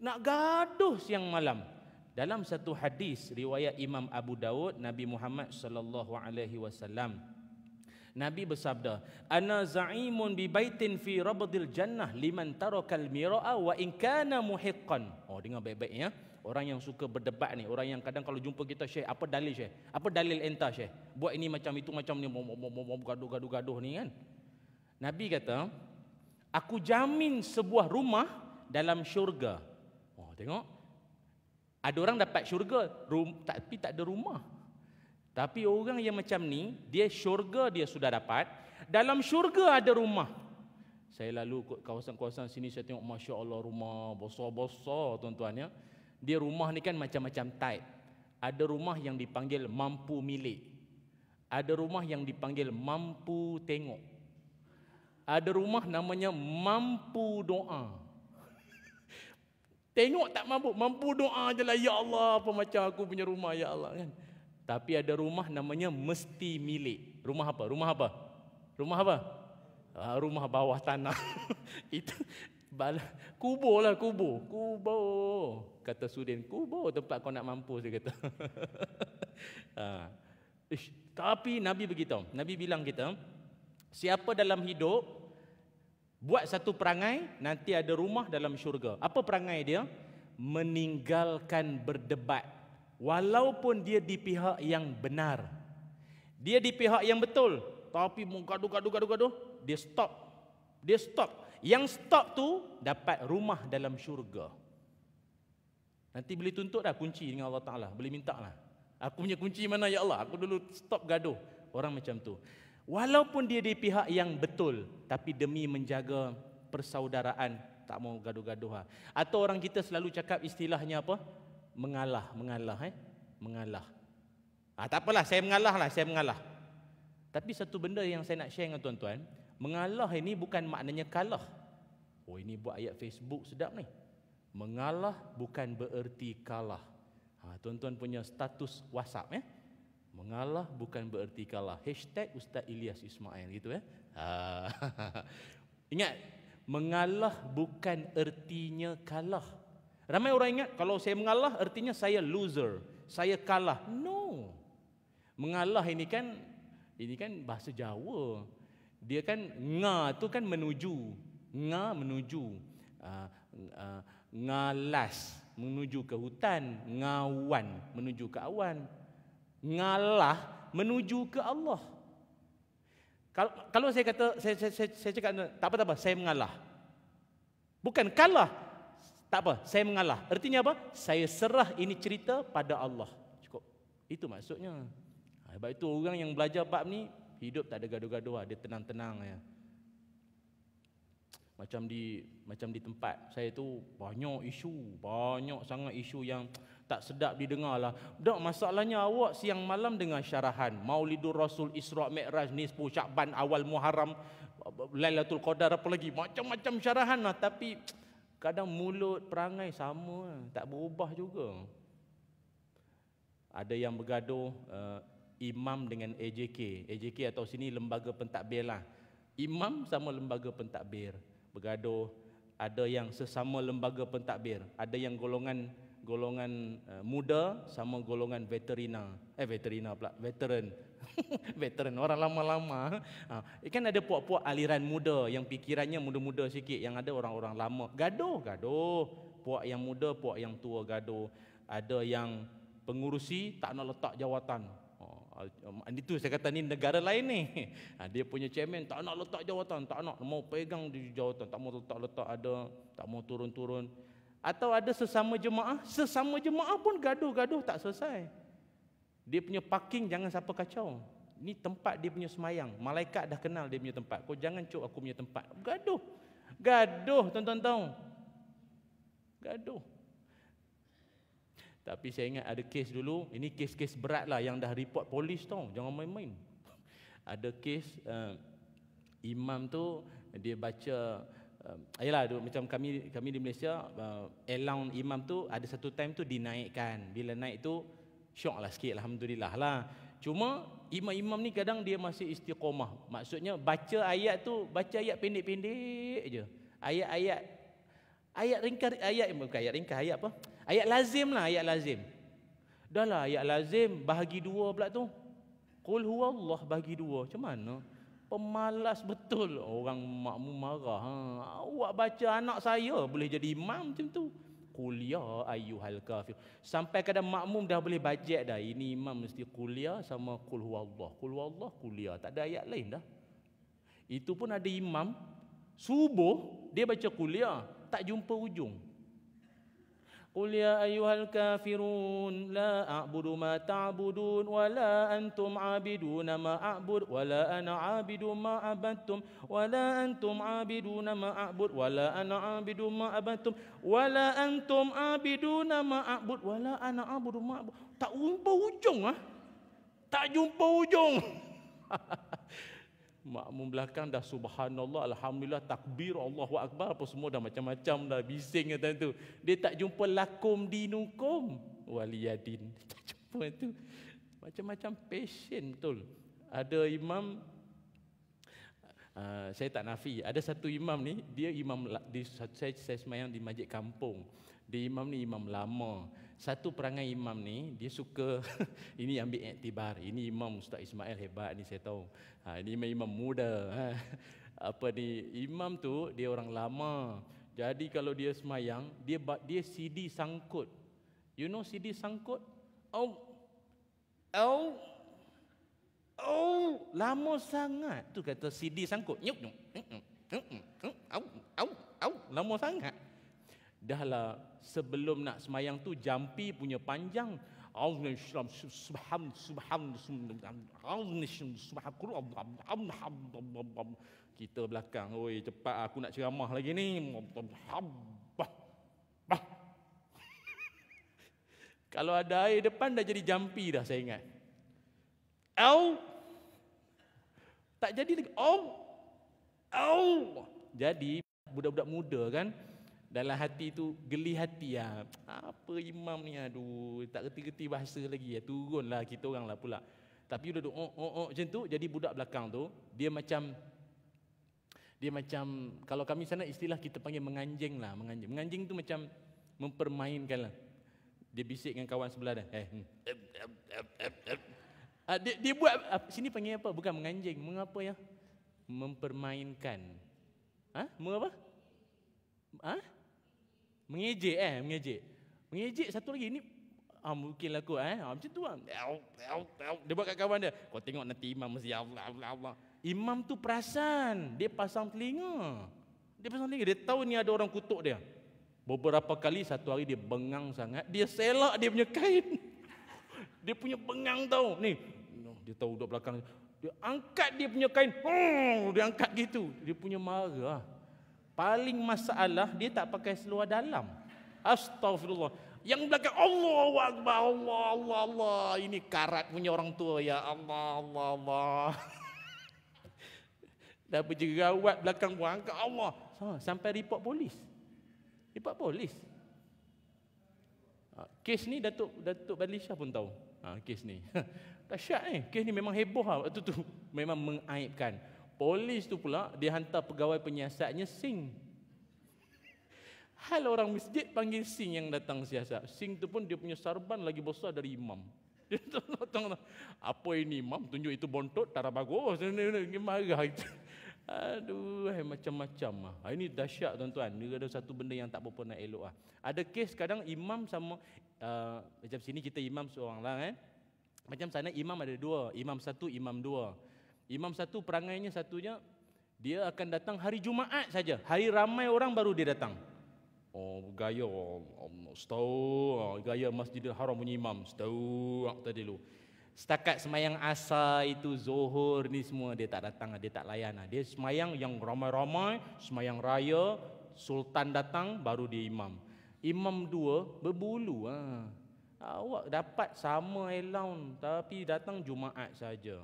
nak gaduh siang malam. Dalam satu hadis riwayat Imam Abu Daud Nabi Muhammad sallallahu alaihi wasallam Nabi bersabda, "Ana za'imun bi baitin fi rabdil jannah liman tarakal mira'a wa in kana muhiqqan." Oh, dengar baik-baik ya. Orang yang suka berdebat ni, orang yang kadang kalau jumpa kita syekh, apa dalil syekh? Apa dalil entah syekh? Buat ini macam itu macam ni, gaduh-gaduh-gaduh ni kan. Nabi kata, "Aku jamin sebuah rumah dalam syurga." Oh, tengok. Ada orang dapat syurga, tapi tak ada rumah. Tapi orang yang macam ni, dia syurga dia sudah dapat. Dalam syurga ada rumah. Saya lalu kawasan-kawasan sini, saya tengok Masya Allah rumah besar-besar tuan-tuan ya. Dia rumah ni kan macam-macam type. Ada rumah yang dipanggil mampu milik. Ada rumah yang dipanggil mampu tengok. Ada rumah namanya mampu doa. Tengok tak mampu, mampu doa je lah. Ya Allah, apa macam aku punya rumah, Ya Allah kan. Tapi ada rumah namanya mesti milik. Rumah apa? Rumah apa? Rumah apa? Ah, rumah bawah tanah. Itu bala, kubur lah kubur. Kubur. Kata Sudin, kubur tempat kau nak mampu dia kata. ha. Ish. Tapi Nabi begitu Nabi bilang kita, siapa dalam hidup, buat satu perangai, nanti ada rumah dalam syurga. Apa perangai dia? Meninggalkan berdebat walaupun dia di pihak yang benar. Dia di pihak yang betul, tapi menggaduh-gaduh-gaduh-gaduh, dia stop. Dia stop. Yang stop tu dapat rumah dalam syurga. Nanti boleh tuntut dah kunci dengan Allah Ta'ala. Boleh minta lah. Aku punya kunci mana ya Allah. Aku dulu stop gaduh. Orang macam tu. Walaupun dia di pihak yang betul. Tapi demi menjaga persaudaraan. Tak mau gaduh-gaduh lah. Atau orang kita selalu cakap istilahnya apa? mengalah, mengalah eh, mengalah. Ah tak apalah, saya mengalah lah. saya mengalah. Tapi satu benda yang saya nak share dengan tuan-tuan, mengalah ini bukan maknanya kalah. Oh ini buat ayat Facebook sedap ni. Mengalah bukan bererti kalah. Ah, tuan-tuan punya status WhatsApp ya. Eh? Mengalah bukan bererti kalah. Hashtag Ustaz Ilyas Ismail gitu ya. Eh? Ha, ingat, mengalah bukan ertinya kalah. Ramai orang ingat kalau saya mengalah artinya saya loser, saya kalah. No. Mengalah ini kan ini kan bahasa Jawa. Dia kan nga tu kan menuju. Nga menuju. Uh, uh, ngalas menuju ke hutan, ngawan menuju ke awan. Ngalah menuju ke Allah. Kalau kalau saya kata saya saya saya, saya cakap tak apa-apa, saya mengalah. Bukan kalah, tak apa, saya mengalah. Artinya apa? Saya serah ini cerita pada Allah. Cukup. Itu maksudnya. Ha, sebab itu orang yang belajar bab ni, hidup tak ada gaduh-gaduh, lah. dia tenang-tenang. Ya. Macam di macam di tempat saya tu banyak isu, banyak sangat isu yang tak sedap didengar lah. Tak masalahnya awak siang malam dengan syarahan Maulidur Rasul Isra' Mi'raj ni Syakban awal Muharram Lailatul Qadar apa lagi. Macam-macam syarahan lah tapi Kadang mulut perangai sama, tak berubah juga. Ada yang bergaduh uh, imam dengan AJK. AJK atau sini lembaga pentadbir lah. Imam sama lembaga pentadbir. Bergaduh ada yang sesama lembaga pentadbir. Ada yang golongan golongan uh, muda sama golongan veterina. Eh veterina pula, veteran. veteran, orang lama-lama. Ha, kan ada puak-puak aliran muda yang pikirannya muda-muda sikit, yang ada orang-orang lama. Gaduh, gaduh. Puak yang muda, puak yang tua gaduh. Ada yang pengurusi tak nak letak jawatan. Ha, ha itu saya kata ni negara lain ni. Ha, dia punya chairman tak nak letak jawatan, tak nak mau pegang di jawatan, tak mau letak-letak ada, tak mau turun-turun. Atau ada sesama jemaah, sesama jemaah pun gaduh-gaduh tak selesai. Dia punya parking jangan siapa kacau. Ini tempat dia punya semayang. Malaikat dah kenal dia punya tempat. Kau jangan cuk aku punya tempat. Gaduh. Gaduh tuan-tuan tahu. Gaduh. Tapi saya ingat ada kes dulu. Ini kes-kes berat lah yang dah report polis tau. Jangan main-main. Ada kes uh, imam tu dia baca eh, Ayolah, uh, macam kami kami di Malaysia uh, allowance imam tu ada satu time tu dinaikkan bila naik tu syok lah sikit Alhamdulillah lah cuma imam-imam ni kadang dia masih istiqomah maksudnya baca ayat tu baca ayat pendek-pendek je ayat-ayat ayat ringkas ayat, ayat, ringka, ayat ringkas ayat apa ayat lazim lah ayat lazim dah lah ayat lazim bahagi dua pula tu Qul huwallah bagi dua. Macam mana? Pemalas betul. Orang makmu marah. Ha? Awak baca anak saya boleh jadi imam macam tu qul ya ayyuhal kafir sampai kadang makmum dah boleh bajet dah ini imam mesti qul sama qul huwallah qul huwallah qul tak ada ayat lain dah itu pun ada imam subuh dia baca qul tak jumpa ujung قل يا أيها الكافرون لا أعبد ما تعبدون ولا أنتم عابدون ما أعبد ولا أنا عابد ما عبدتم ولا أنتم عابدون ما أعبد ولا أنا عابد ما عبدتم ولا أنتم عابدون ما أعبد ولا أنا عابد ما أعبد تأوين بوجون تأوين بوجون makmum belakang dah subhanallah alhamdulillah takbir Allahu akbar apa semua dah macam-macam dah bising kata tu dia tak jumpa lakum dinukum waliyadin tak jumpa tu macam-macam patient betul ada imam uh, saya tak nafi ada satu imam ni dia imam di, saya, saya semayang di masjid kampung dia imam ni imam lama satu perangai imam ni dia suka ini ambil iktibar ini imam Ustaz Ismail hebat ni saya tahu ha, ini imam, imam muda ha. apa ni imam tu dia orang lama jadi kalau dia semayang dia dia CD sangkut you know CD sangkut oh oh oh lama sangat tu kata CD sangkut nyuk nyuk au au au lama sangat dah lah sebelum nak semayang tu jampi punya panjang Allahumma kita belakang oi cepat aku nak ceramah lagi ni kalau ada air depan dah jadi jampi dah saya ingat au tak jadi lagi au au jadi budak-budak muda kan dalam hati tu geli hati ya. Apa imam ni aduh tak reti-reti bahasa lagi ya. Turunlah kita orang lah pula. Tapi dia duduk oh oh oh macam tu jadi budak belakang tu dia macam dia macam kalau kami sana istilah kita panggil menganjing lah menganjing. Menganjing tu macam mempermainkan lah. Dia bisik dengan kawan sebelah dah. Eh, hmm. ah, dia, dia buat ah, sini panggil apa? Bukan menganjing, mengapa ya? Mempermainkan. Ha? Mengapa? Ha? Mengejek eh, mengejek. Mengejek satu lagi ni ha, ah, mungkin kot eh. Ha, ah, macam tu ah. Dia buat kat kawan dia. Kau tengok nanti imam mesti ya Allah Allah ya Allah. Imam tu perasan, dia pasang telinga. Dia pasang telinga, dia tahu ni ada orang kutuk dia. Beberapa kali satu hari dia bengang sangat, dia selak dia punya kain. dia punya bengang tau. Ni, dia tahu duduk belakang. Dia angkat dia punya kain. Oh, dia angkat gitu. Dia punya marah paling masalah dia tak pakai seluar dalam. Astagfirullah. Yang belakang Allah akbar Allah Allah Allah ini karat punya orang tua ya Allah Allah Allah. Dah berjerawat belakang buang ke Allah. So, sampai report polis. Report polis. Ah, kes ni Datuk Datuk Badlisha pun tahu. Ha, kes ni. Dahsyat ni. Eh. Kes ni memang heboh lah waktu tu. Memang mengaibkan. Polis tu pula dia hantar pegawai penyiasatnya sing. Hal orang masjid panggil sing yang datang siasat. Sing tu pun dia punya sarban lagi besar dari imam. Apa ini imam? Tunjuk itu bontot, tak bagus. Ini marah itu. Aduh, macam-macam. Lah. Ini dahsyat tuan-tuan. Dia ada satu benda yang tak apa-apa nak elok. Lah. Ada kes kadang imam sama, uh, macam sini kita imam seorang lah. Eh. Macam sana imam ada dua. Imam satu, Imam dua. Imam satu perangainya satunya dia akan datang hari Jumaat saja. Hari ramai orang baru dia datang. Oh gaya Allah tahu ah, gaya Masjidil Haram punya imam tahu ah, tadi lu. Setakat semayang asar itu zuhur ni semua dia tak datang dia tak layan ah, dia semayang yang ramai-ramai semayang raya sultan datang baru dia imam. Imam dua berbulu ah. Awak dapat sama allowance tapi datang Jumaat saja.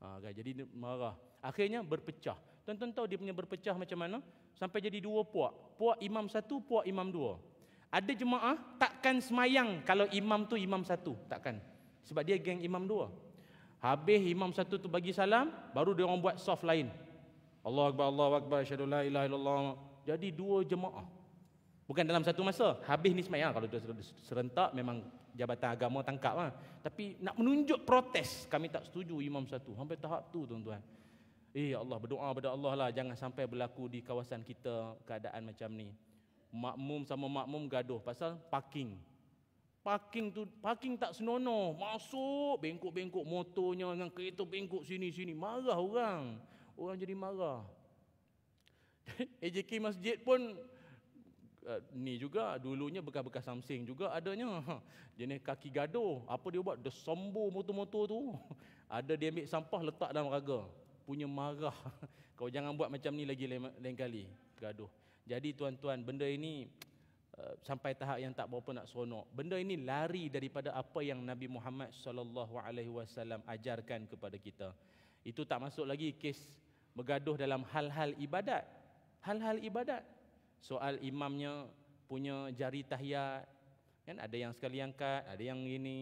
Ha, kan? Jadi marah. Akhirnya berpecah. Tuan-tuan tahu dia punya berpecah macam mana? Sampai jadi dua puak. Puak imam satu, puak imam dua. Ada jemaah takkan semayang kalau imam tu imam satu. Takkan. Sebab dia geng imam dua. Habis imam satu tu bagi salam, baru dia orang buat soft lain. Allah Akbar, Allah Akbar, Asyadu la Jadi dua jemaah. Bukan dalam satu masa. Habis ni semayang. Kalau dia serentak memang jabatan agama tangkap lah. Tapi nak menunjuk protes. Kami tak setuju imam satu. Sampai tahap tu tuan-tuan. Eh Allah berdoa pada Allah lah. Jangan sampai berlaku di kawasan kita keadaan macam ni. Makmum sama makmum gaduh. Pasal parking. Parking tu parking tak senonoh. Masuk bengkok-bengkok motonya dengan kereta bengkok sini-sini. Marah orang. Orang jadi marah. AJK Masjid pun Eh, ni juga dulunya bekas-bekas samsing juga adanya jenis kaki gaduh apa dia buat dia sombo motor-motor tu ada dia ambil sampah letak dalam raga punya marah kau jangan buat macam ni lagi lain, lain kali gaduh jadi tuan-tuan benda ini eh, sampai tahap yang tak berapa nak seronok benda ini lari daripada apa yang Nabi Muhammad sallallahu alaihi wasallam ajarkan kepada kita itu tak masuk lagi kes bergaduh dalam hal-hal ibadat hal-hal ibadat soal imamnya punya jari tahiyat kan ada yang sekali angkat ada yang ini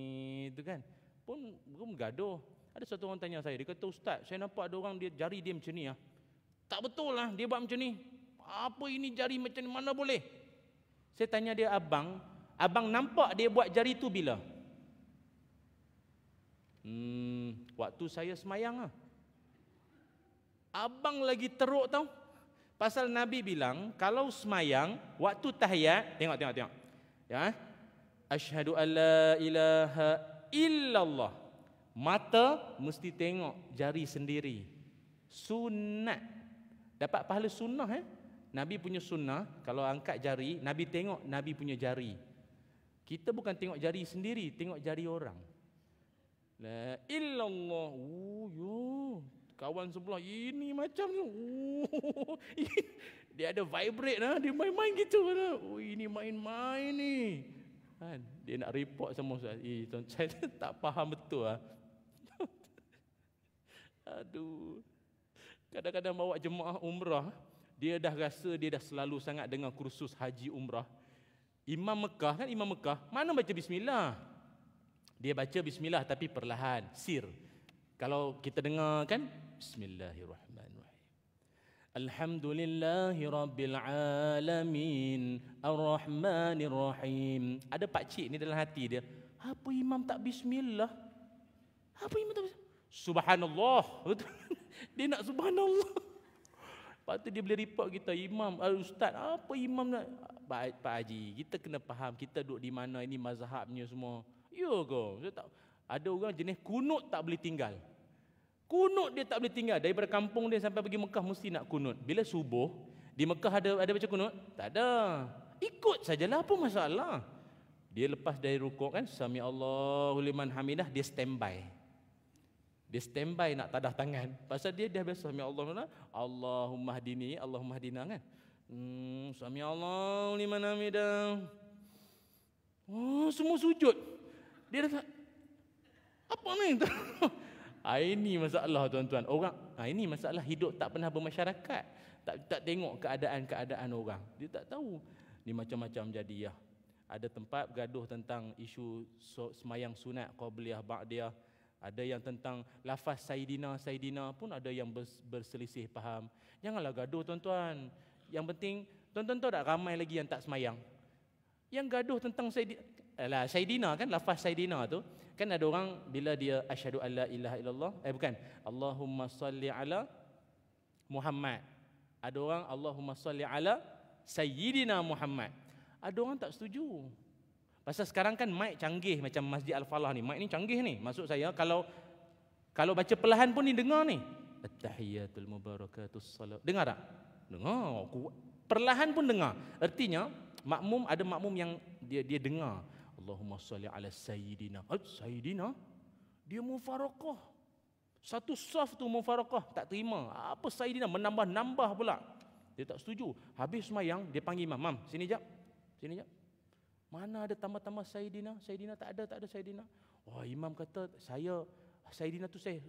itu kan pun belum gaduh ada satu orang tanya saya dia kata ustaz saya nampak ada orang dia jari dia macam ni ah tak betul lah dia buat macam ni apa ini jari macam ni? mana boleh saya tanya dia abang abang nampak dia buat jari tu bila hmm waktu saya semayang lah abang lagi teruk tau Pasal Nabi bilang kalau semayang waktu tahiyat, tengok tengok tengok. Ya. Asyhadu alla ilaha illallah. Mata mesti tengok jari sendiri. Sunat. Dapat pahala sunnah eh. Nabi punya sunnah kalau angkat jari, Nabi tengok Nabi punya jari. Kita bukan tengok jari sendiri, tengok jari orang. La ilallah. Oh, kawan sebelah ini macam tu. Oh, dia ada vibrate lah. Dia main-main gitu lah. Oh, ini main-main ni. Kan? Dia nak report sama Ustaz. Eh, tuan saya tak faham betul lah. Aduh. Kadang-kadang bawa jemaah umrah. Dia dah rasa dia dah selalu sangat dengan kursus haji umrah. Imam Mekah kan Imam Mekah. Mana baca bismillah? Dia baca bismillah tapi perlahan. Sir. Kalau kita dengar kan بسم الله الرحمن الرحيم الحمد لله رب العالمين الرحمن الرحيم ada pak cik ni dalam hati dia apa imam tak bismillah apa imam tak bismillah subhanallah dia nak subhanallah Lepas tu dia boleh report kita, imam, ah, ustaz, apa imam nak? Pak, Pak Haji, kita kena faham, kita duduk di mana ini mazhabnya semua. Ya ke? Saya tak, ada orang jenis kunut tak boleh tinggal. Kunut dia tak boleh tinggal dari kampung dia sampai pergi Mekah mesti nak kunut. Bila subuh di Mekah ada ada baca kunut? Tak ada. Ikut sajalah pun masalah. Dia lepas dari rukuk kan sami Allahu liman hamidah dia standby. Dia standby nak tadah tangan. Pasal dia dia biasa sami Allahu Allahumma hadini, Allahumma hdina kan. Hmm sami Allahu liman hamidah. Oh, semua sujud. Dia dah apa ni? ini masalah tuan-tuan. Orang, ini masalah hidup tak pernah bermasyarakat. Tak tak tengok keadaan-keadaan orang. Dia tak tahu. Ni macam-macam jadi ya. Ada tempat gaduh tentang isu semayang sunat qabliyah ba'diyah. Ada yang tentang lafaz Saidina Saidina pun ada yang berselisih faham. Janganlah gaduh tuan-tuan. Yang penting tuan-tuan tahu tak ramai lagi yang tak semayang. Yang gaduh tentang Saidina Alah, Saidina kan, lafaz Saidina tu. Kan ada orang bila dia asyhadu alla ilaha illallah. Eh bukan. Allahumma salli ala Muhammad. Ada orang Allahumma salli ala Sayyidina Muhammad. Ada orang tak setuju. Pasal sekarang kan mic canggih macam Masjid Al-Falah ni. Mic ni canggih ni. Maksud saya kalau kalau baca perlahan pun ni dengar ni. At-tahiyatul mubarakatus salam. Dengar tak? Dengar. Perlahan pun dengar. Artinya makmum ada makmum yang dia dia dengar. Allahumma salli ala sayyidina. Ad eh, sayyidina? Dia mufarakah. Satu saf tu mufarakah. Tak terima. Apa sayyidina? Menambah-nambah pula. Dia tak setuju. Habis semayang, dia panggil imam. Mam, sini jap. Sini jap. Mana ada tambah-tambah sayyidina? Sayyidina tak ada, tak ada sayyidina. Wah, imam kata, saya, sayyidina tu saya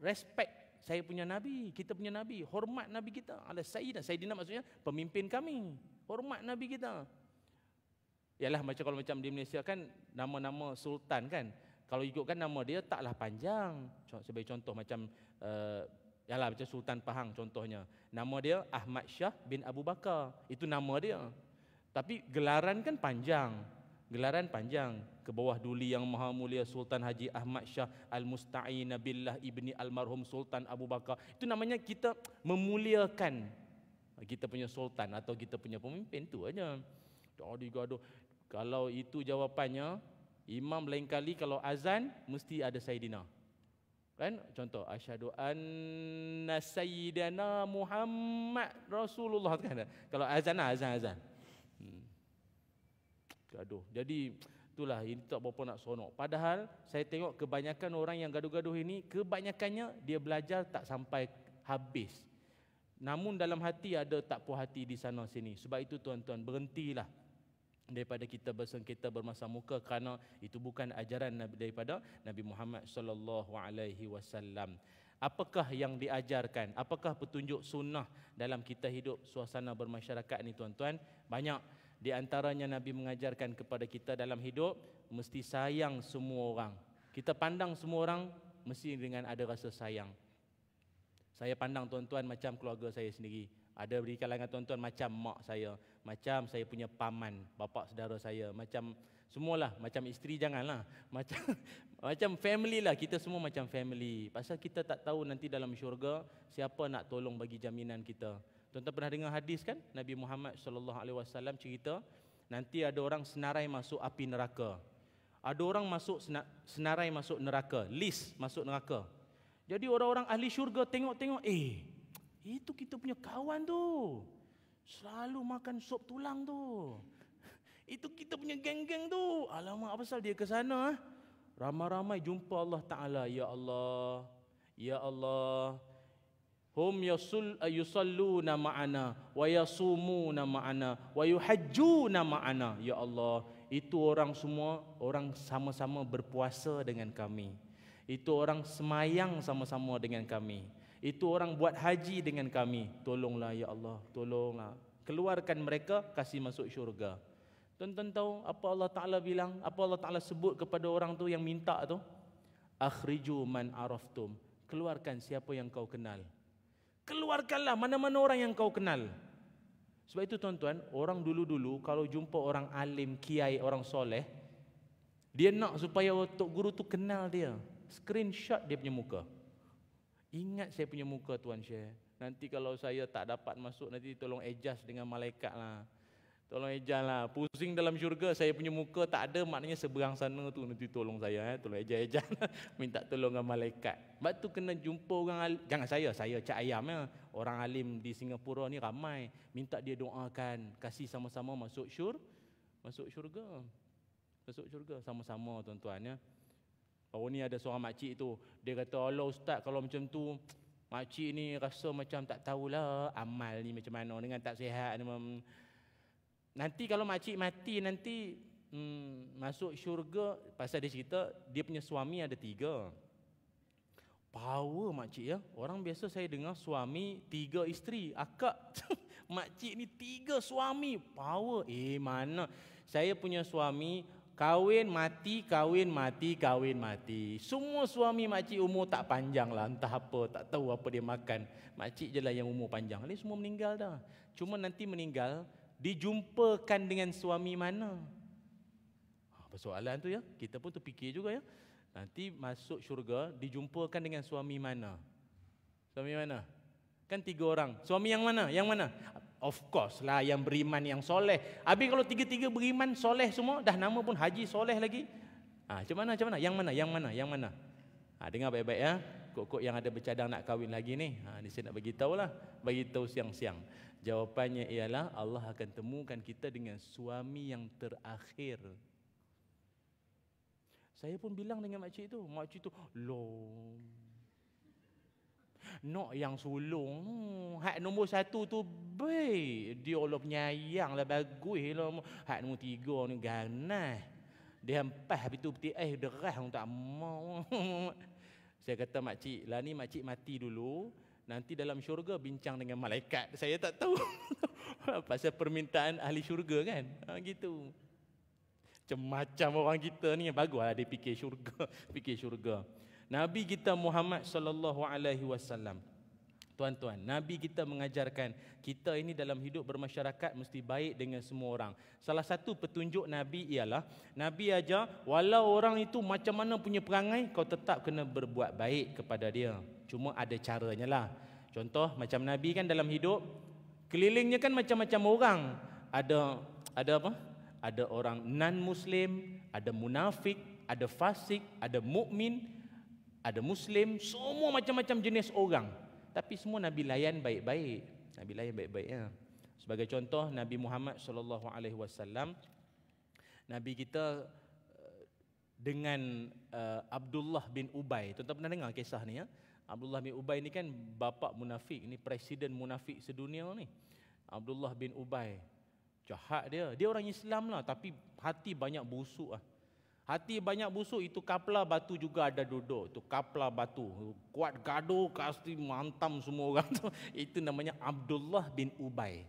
respect saya punya Nabi, kita punya Nabi, hormat Nabi kita. Ada Sayyidina, Sayyidina maksudnya pemimpin kami. Hormat Nabi kita. Ialah macam kalau macam di Malaysia kan nama-nama sultan kan. Kalau ikutkan nama dia taklah panjang. Sebagai contoh macam uh, eh, ialah macam Sultan Pahang contohnya. Nama dia Ahmad Shah bin Abu Bakar. Itu nama dia. Tapi gelaran kan panjang. Gelaran panjang ke bawah duli yang maha mulia Sultan Haji Ahmad Shah Al-Musta'in Billah Ibni Almarhum Sultan Abu Bakar. Itu namanya kita memuliakan kita punya sultan atau kita punya pemimpin tu aja. oh gaduh. Kalau itu jawapannya, imam lain kali kalau azan mesti ada Sayidina, Kan? Contoh asyhadu anna sayyidana Muhammad Rasulullah kan. Kalau azan lah, azan azan. Hmm. Gaduh. Jadi itulah ini tak berapa nak sonok. Padahal saya tengok kebanyakan orang yang gaduh-gaduh ini kebanyakannya dia belajar tak sampai habis. Namun dalam hati ada tak puas hati di sana sini. Sebab itu tuan-tuan berhentilah daripada kita bersengketa bermasa muka kerana itu bukan ajaran daripada Nabi Muhammad sallallahu alaihi wasallam. Apakah yang diajarkan? Apakah petunjuk sunnah dalam kita hidup suasana bermasyarakat ni tuan-tuan? Banyak di antaranya Nabi mengajarkan kepada kita dalam hidup mesti sayang semua orang. Kita pandang semua orang mesti dengan ada rasa sayang. Saya pandang tuan-tuan macam keluarga saya sendiri. Ada beri kalangan tuan-tuan macam mak saya, macam saya punya paman, bapa saudara saya, macam semualah, macam isteri janganlah. Macam macam family lah, kita semua macam family. Pasal kita tak tahu nanti dalam syurga siapa nak tolong bagi jaminan kita. Tuan-tuan pernah dengar hadis kan? Nabi Muhammad sallallahu alaihi wasallam cerita, nanti ada orang senarai masuk api neraka. Ada orang masuk senarai masuk neraka, list masuk neraka. Jadi orang-orang ahli syurga tengok-tengok, eh, itu kita punya kawan tu. Selalu makan sop tulang tu. Itu kita punya geng-geng tu. Alamak apa pasal dia ke sana? Ha? Ramai-ramai jumpa Allah Ta'ala. Ya Allah. Ya Allah. Hum yasul yusalluna ma'ana wa yasumuna ma'ana wa yuhajjuna ma'ana. Ya Allah. Itu orang semua orang sama-sama berpuasa dengan kami. Itu orang semayang sama-sama dengan kami. Itu orang buat haji dengan kami. Tolonglah ya Allah, tolonglah. Keluarkan mereka, kasih masuk syurga. Tonton tahu apa Allah Ta'ala bilang, apa Allah Ta'ala sebut kepada orang tu yang minta tu? Akhriju man araftum. Keluarkan siapa yang kau kenal. Keluarkanlah mana-mana orang yang kau kenal. Sebab itu tuan-tuan, orang dulu-dulu kalau jumpa orang alim, kiai, orang soleh, dia nak supaya tok guru tu kenal dia. Screenshot dia punya muka. Ingat saya punya muka Tuan Syekh. Nanti kalau saya tak dapat masuk, nanti tolong adjust dengan malaikat lah. Tolong ejal lah. Pusing dalam syurga, saya punya muka tak ada, maknanya seberang sana tu nanti tolong saya. Eh. Tolong ejal ejal Minta tolong dengan malaikat. Sebab tu kena jumpa orang alim. Jangan saya, saya cak ayam. Ya. Orang alim di Singapura ni ramai. Minta dia doakan. Kasih sama-sama masuk syur. Masuk syurga. Masuk syurga sama-sama tuan-tuan. Ya. Baru oh, ni ada seorang makcik tu, dia kata, Allah Ustaz kalau macam tu, makcik ni rasa macam tak tahulah amal ni macam mana dengan tak sihat. Nanti kalau makcik mati nanti hmm, masuk syurga, pasal dia cerita, dia punya suami ada tiga. Power makcik ya. Orang biasa saya dengar suami, tiga isteri. Akak, makcik ni tiga suami. Power. Eh mana? Saya punya suami, Kawin mati, kawin mati, kawin mati. Semua suami makcik umur tak panjang lah. Entah apa, tak tahu apa dia makan. Makcik je lah yang umur panjang. Ini semua meninggal dah. Cuma nanti meninggal, dijumpakan dengan suami mana? Apa ha, soalan tu ya? Kita pun terfikir juga ya. Nanti masuk syurga, dijumpakan dengan suami mana? Suami mana? Kan tiga orang. Suami yang mana? Yang mana? Of course lah yang beriman yang soleh. Abi kalau tiga-tiga beriman soleh semua dah nama pun haji soleh lagi. Ah ha, macam mana macam mana? Yang mana? Yang mana? Yang mana? Ha, dengar baik-baik ya. Kok-kok yang ada bercadang nak kawin lagi ni. Ha ni saya nak bagi tahu lah, Bagi tahu siang-siang. Jawapannya ialah Allah akan temukan kita dengan suami yang terakhir. Saya pun bilang dengan makcik itu, Makcik itu, "Loh, nak yang sulung hmm, hak nombor satu tu baik dia Allah penyayang lah bagus lah hak nombor tiga ni ganas dia empah habis tu peti eh deras orang tak mau saya kata makcik lah ni makcik mati dulu nanti dalam syurga bincang dengan malaikat saya tak tahu pasal permintaan ahli syurga kan ha, gitu macam macam orang kita ni baguslah dia fikir syurga fikir syurga Nabi kita Muhammad sallallahu alaihi wasallam. Tuan-tuan, Nabi kita mengajarkan kita ini dalam hidup bermasyarakat mesti baik dengan semua orang. Salah satu petunjuk Nabi ialah Nabi ajar walau orang itu macam mana punya perangai kau tetap kena berbuat baik kepada dia. Cuma ada caranya lah. Contoh macam Nabi kan dalam hidup kelilingnya kan macam-macam orang. Ada ada apa? Ada orang non-muslim, ada munafik, ada fasik, ada mukmin, ada muslim, semua macam-macam jenis orang. Tapi semua Nabi layan baik-baik. Nabi layan baik-baik ya. Sebagai contoh Nabi Muhammad saw. Nabi kita eh, dengan uh, Abdullah bin Ubay. Tuan-tuan pernah dengar kisah ni ya? Abdullah bin Ubay ni kan bapa munafik, ni presiden munafik sedunia ni. Abdullah bin Ubay. Jahat dia. Dia orang Islam lah tapi hati banyak busuk ah. Hati banyak busuk itu kapla batu juga ada dodo Itu kapla batu. Kuat gaduh, kasti mantam semua orang tu. Itu namanya Abdullah bin Ubay.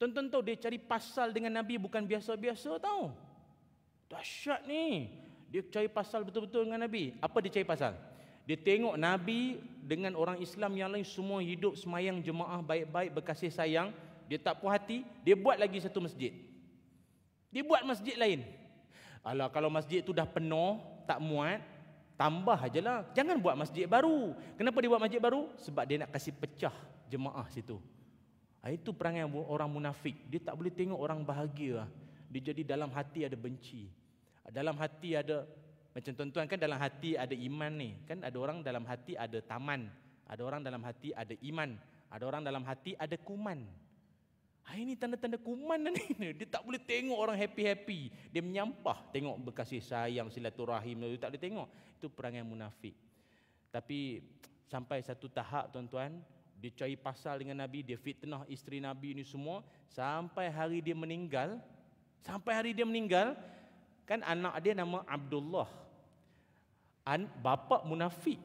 Tonton tahu dia cari pasal dengan Nabi bukan biasa-biasa tahu. Dahsyat ni. Dia cari pasal betul-betul dengan Nabi. Apa dia cari pasal? Dia tengok Nabi dengan orang Islam yang lain semua hidup semayang jemaah baik-baik berkasih sayang. Dia tak puas hati. Dia buat lagi satu masjid. Dia buat masjid lain. Alah kalau masjid tu dah penuh, tak muat, tambah aje lah. Jangan buat masjid baru. Kenapa dia buat masjid baru? Sebab dia nak kasih pecah jemaah situ. Ah, itu perangai orang munafik. Dia tak boleh tengok orang bahagia. Dia jadi dalam hati ada benci. Ah, dalam hati ada, macam tuan-tuan kan dalam hati ada iman ni. Kan ada orang dalam hati ada taman. Ada orang dalam hati ada iman. Ada orang dalam hati ada kuman. Hari ini tanda-tanda kuman dan ini. Dia tak boleh tengok orang happy-happy. Dia menyampah tengok berkasih sayang, silaturahim. Dia tak boleh tengok. Itu perangai munafik. Tapi sampai satu tahap tuan-tuan, dia cari pasal dengan Nabi, dia fitnah isteri Nabi ini semua. Sampai hari dia meninggal, sampai hari dia meninggal, kan anak dia nama Abdullah. An bapa munafik.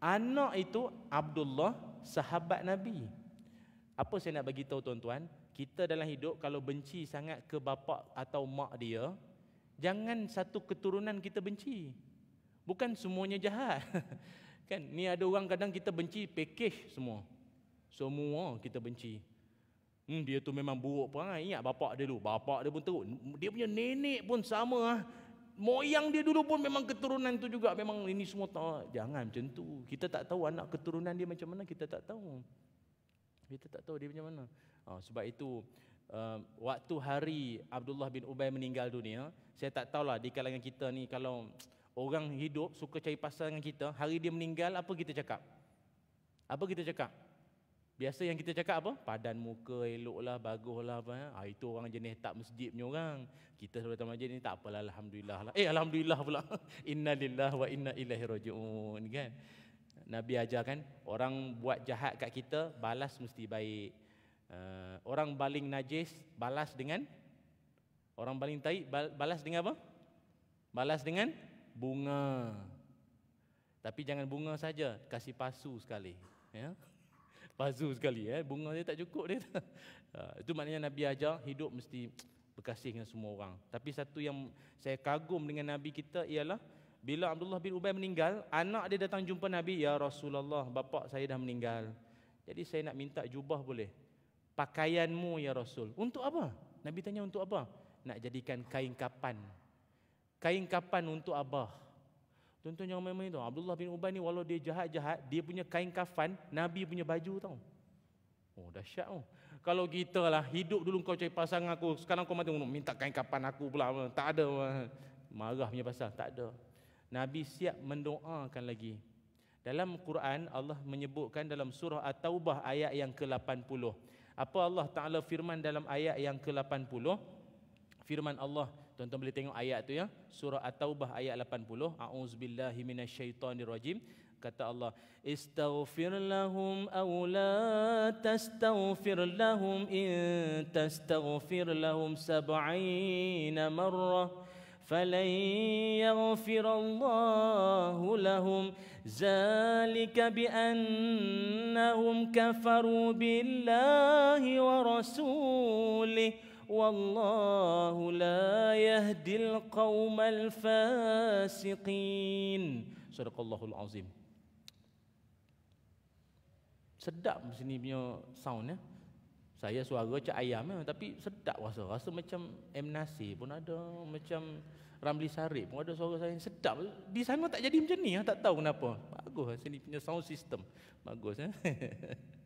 Anak itu Abdullah, sahabat Nabi. Apa saya nak bagi tahu tuan-tuan, kita dalam hidup kalau benci sangat ke bapa atau mak dia, jangan satu keturunan kita benci. Bukan semuanya jahat. kan? Ni ada orang kadang kita benci package semua. Semua kita benci. Hmm, dia tu memang buruk pun. Ingat bapa dia dulu. bapa dia pun teruk. Dia punya nenek pun sama. Ah. Moyang dia dulu pun memang keturunan tu juga. Memang ini semua tak. Jangan macam tu. Kita tak tahu anak keturunan dia macam mana. Kita tak tahu. Kita tak tahu dia punya mana. Ha, sebab itu uh, waktu hari Abdullah bin Ubay meninggal dunia, saya tak tahulah di kalangan kita ni kalau orang hidup suka cari pasal dengan kita, hari dia meninggal apa kita cakap? Apa kita cakap? Biasa yang kita cakap apa? Padan muka eloklah, baguslah apa. Ha, itu orang jenis tak masjid punya orang. Kita sebagai tamaja ni tak apalah alhamdulillah lah. Eh alhamdulillah pula. inna lillahi wa inna ilaihi rajiun kan. Nabi ajar kan orang buat jahat kat kita balas mesti baik. Uh, orang baling najis balas dengan orang baling tai balas dengan apa? Balas dengan bunga. Tapi jangan bunga saja, kasih pasu sekali. Ya? Pasu sekali, ya? bunga dia tak cukup. Dia. Uh, itu maknanya Nabi ajar hidup mesti berkasih dengan semua orang. Tapi satu yang saya kagum dengan Nabi kita ialah bila Abdullah bin Ubay meninggal, anak dia datang jumpa Nabi, "Ya Rasulullah, bapa saya dah meninggal. Jadi saya nak minta jubah boleh? Pakaianmu ya Rasul." Untuk apa? Nabi tanya untuk apa? Nak jadikan kain kapan. Kain kapan untuk abah? Tuan-tuan jangan main-main tau. Abdullah bin Ubay ni walau dia jahat-jahat, dia punya kain kafan, Nabi punya baju tau. Oh dah dahsyat oh. Kalau kita lah hidup dulu kau cari pasangan aku, sekarang kau mati minta kain kafan aku pula. Tak ada. Marah punya pasal, tak ada. Nabi siap mendoakan lagi. Dalam Quran Allah menyebutkan dalam surah At-Taubah ayat yang ke-80. Apa Allah Taala firman dalam ayat yang ke-80? Firman Allah, tuan-tuan boleh tengok ayat tu ya. Surah At-Taubah ayat 80. A'udzubillahi minasyaitonirrajim. Kata Allah, "Istaghfir lahum aw la tastaghfir lahum in tastaghfir lahum sab'ina marrah." فلن يغفر الله لهم ذلك بانهم كفروا بالله ورسوله والله لا يهدي القوم الفاسقين صدق الله العظيم sedap sini punya sound ya eh? Saya suara macam ayam eh, tapi sedap rasa. Rasa macam M. Nasir pun ada, macam Ramli Sarip pun ada suara saya yang sedap. Di sana tak jadi macam ni, ah, tak tahu kenapa. Bagus, sini punya sound system. Bagus. Eh?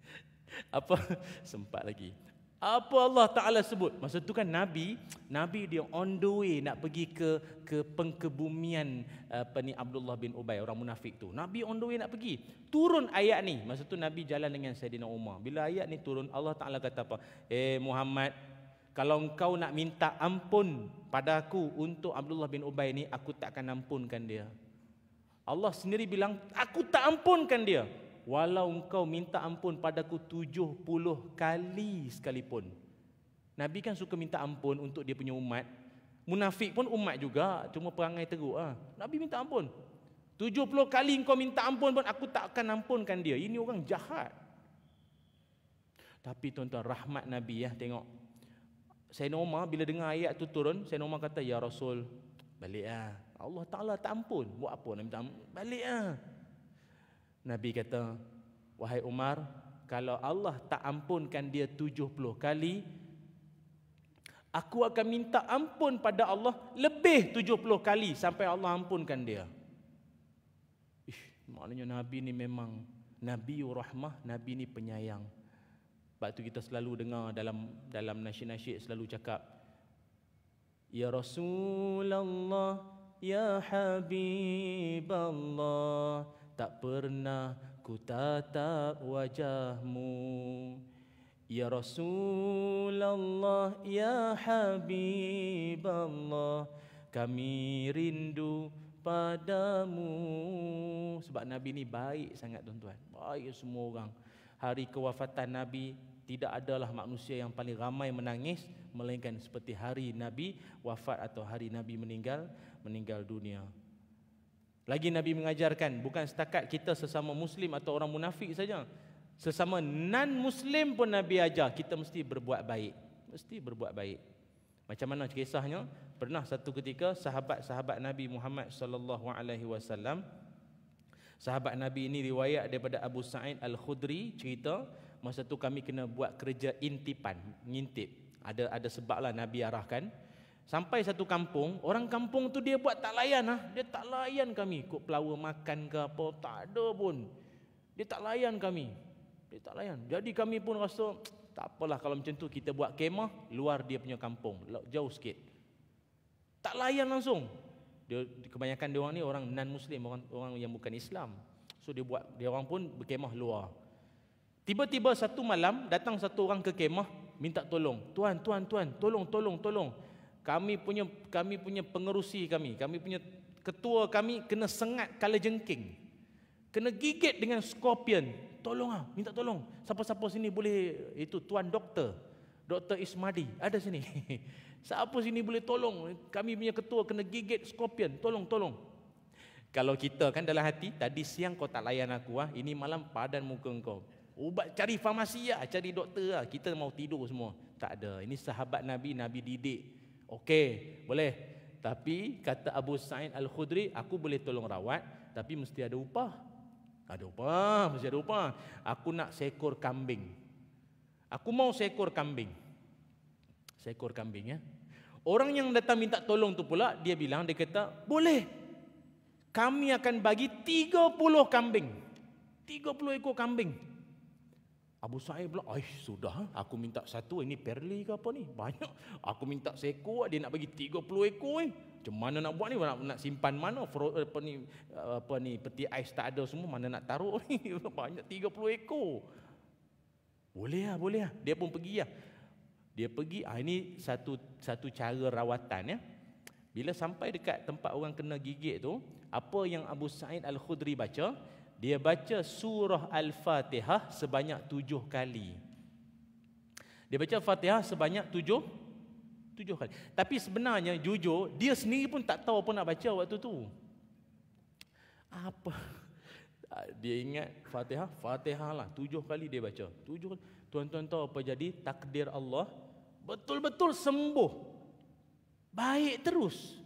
Apa? Sempat lagi. Apa Allah Ta'ala sebut? Masa tu kan Nabi, Nabi dia on the way nak pergi ke ke pengkebumian apa ni, Abdullah bin Ubay, orang munafik tu. Nabi on the way nak pergi. Turun ayat ni. Masa tu Nabi jalan dengan Sayyidina Umar. Bila ayat ni turun, Allah Ta'ala kata apa? Eh Muhammad, kalau kau nak minta ampun padaku untuk Abdullah bin Ubay ni, aku tak akan ampunkan dia. Allah sendiri bilang, aku tak ampunkan dia walau engkau minta ampun padaku tujuh puluh kali sekalipun. Nabi kan suka minta ampun untuk dia punya umat. Munafik pun umat juga, cuma perangai teruk. Ha. Nabi minta ampun. tujuh puluh kali engkau minta ampun pun aku tak akan ampunkan dia. Ini orang jahat. Tapi tuan-tuan, rahmat Nabi ya, tengok. Sayyidina Umar bila dengar ayat tu turun, Sayyidina Umar kata, Ya Rasul, baliklah. Allah Ta'ala tak ampun. Buat apa nak minta ampun? Baliklah. Nabi kata, "Wahai Umar, kalau Allah tak ampunkan dia 70 kali, aku akan minta ampun pada Allah lebih 70 kali sampai Allah ampunkan dia." Ih, maknanya Nabi ni memang Nabi rahmah, Nabi ni penyayang. Sebab tu kita selalu dengar dalam dalam nasyid-nasyid selalu cakap Ya Rasulullah, Ya Habib Allah, tak pernah ku tatap wajahmu Ya Rasulullah, Ya Habib Allah, kami rindu padamu. Sebab Nabi ni baik sangat tuan-tuan. Baik semua orang. Hari kewafatan Nabi, tidak adalah manusia yang paling ramai menangis melainkan seperti hari Nabi wafat atau hari Nabi meninggal meninggal dunia. Lagi Nabi mengajarkan bukan setakat kita sesama muslim atau orang munafik saja. Sesama non muslim pun Nabi ajar kita mesti berbuat baik. Mesti berbuat baik. Macam mana kisahnya? Pernah satu ketika sahabat-sahabat Nabi Muhammad sallallahu alaihi wasallam sahabat Nabi ini riwayat daripada Abu Sa'id Al-Khudri cerita masa tu kami kena buat kerja intipan, ngintip. Ada ada sebablah Nabi arahkan. Sampai satu kampung, orang kampung tu dia buat tak layan lah. Dia tak layan kami. Kok pelawa makan ke apa, tak ada pun. Dia tak layan kami. Dia tak layan. Jadi kami pun rasa, tak apalah kalau macam tu kita buat kemah luar dia punya kampung. Jauh sikit. Tak layan langsung. Dia, kebanyakan dia orang ni orang non-muslim, orang, orang yang bukan Islam. So dia buat, dia orang pun berkemah luar. Tiba-tiba satu malam, datang satu orang ke kemah, minta tolong. Tuan, tuan, tuan, tolong, tolong, tolong kami punya kami punya pengerusi kami kami punya ketua kami kena sengat kala jengking kena gigit dengan scorpion tolonglah minta tolong siapa-siapa sini boleh itu tuan doktor doktor Ismadi ada sini siapa sini boleh tolong kami punya ketua kena gigit scorpion tolong tolong kalau kita kan dalam hati tadi siang kau tak layan aku ah ini malam padan muka kau ubat cari farmasi ah cari doktor ah kita mau tidur semua tak ada ini sahabat nabi nabi didik Okey, boleh. Tapi kata Abu Sa'id Al-Khudri, aku boleh tolong rawat tapi mesti ada upah. Ada upah, mesti ada upah. Aku nak seekor kambing. Aku mau seekor kambing. Seekor kambing ya. Orang yang datang minta tolong tu pula dia bilang dia kata, "Boleh. Kami akan bagi 30 kambing. 30 ekor kambing." Abu Sa'id pula, "Ai, sudah aku minta satu ini perli ke apa ni? Banyak. Aku minta seekor dia nak bagi 30 ekor ni. Eh. Macam mana nak buat ni? Nak, nak simpan mana? Fro, apa ni apa ni peti ais tak ada semua, mana nak taruh ni? Banyak 30 ekor." Boleh lah, boleh lah. Dia pun pergi lah. Dia pergi, ah, ini satu satu cara rawatan ya. Bila sampai dekat tempat orang kena gigit tu, apa yang Abu Sa'id Al-Khudri baca, dia baca surah Al-Fatihah sebanyak tujuh kali. Dia baca Fatihah sebanyak tujuh, tujuh kali. Tapi sebenarnya jujur, dia sendiri pun tak tahu apa nak baca waktu tu. Apa? Ah, dia ingat Fatihah, Fatihah lah. Tujuh kali dia baca. Tujuh Tuan-tuan tahu apa jadi? Takdir Allah betul-betul sembuh. Baik terus.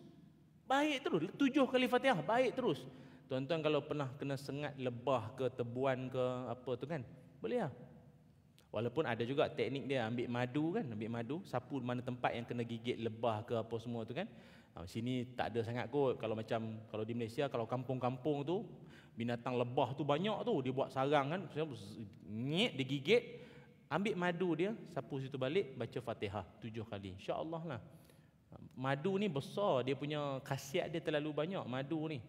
Baik terus. Tujuh kali Fatihah, Baik terus. Tuan-tuan kalau pernah kena sengat lebah ke tebuan ke apa tu kan, boleh lah. Walaupun ada juga teknik dia ambil madu kan, ambil madu, sapu mana tempat yang kena gigit lebah ke apa semua tu kan. Ah, sini tak ada sangat kot kalau macam kalau di Malaysia kalau kampung-kampung tu binatang lebah tu banyak tu dia buat sarang kan dia digigit ambil madu dia sapu situ balik baca Fatihah tujuh kali insya-Allah lah ah, madu ni besar dia punya khasiat dia terlalu banyak madu ni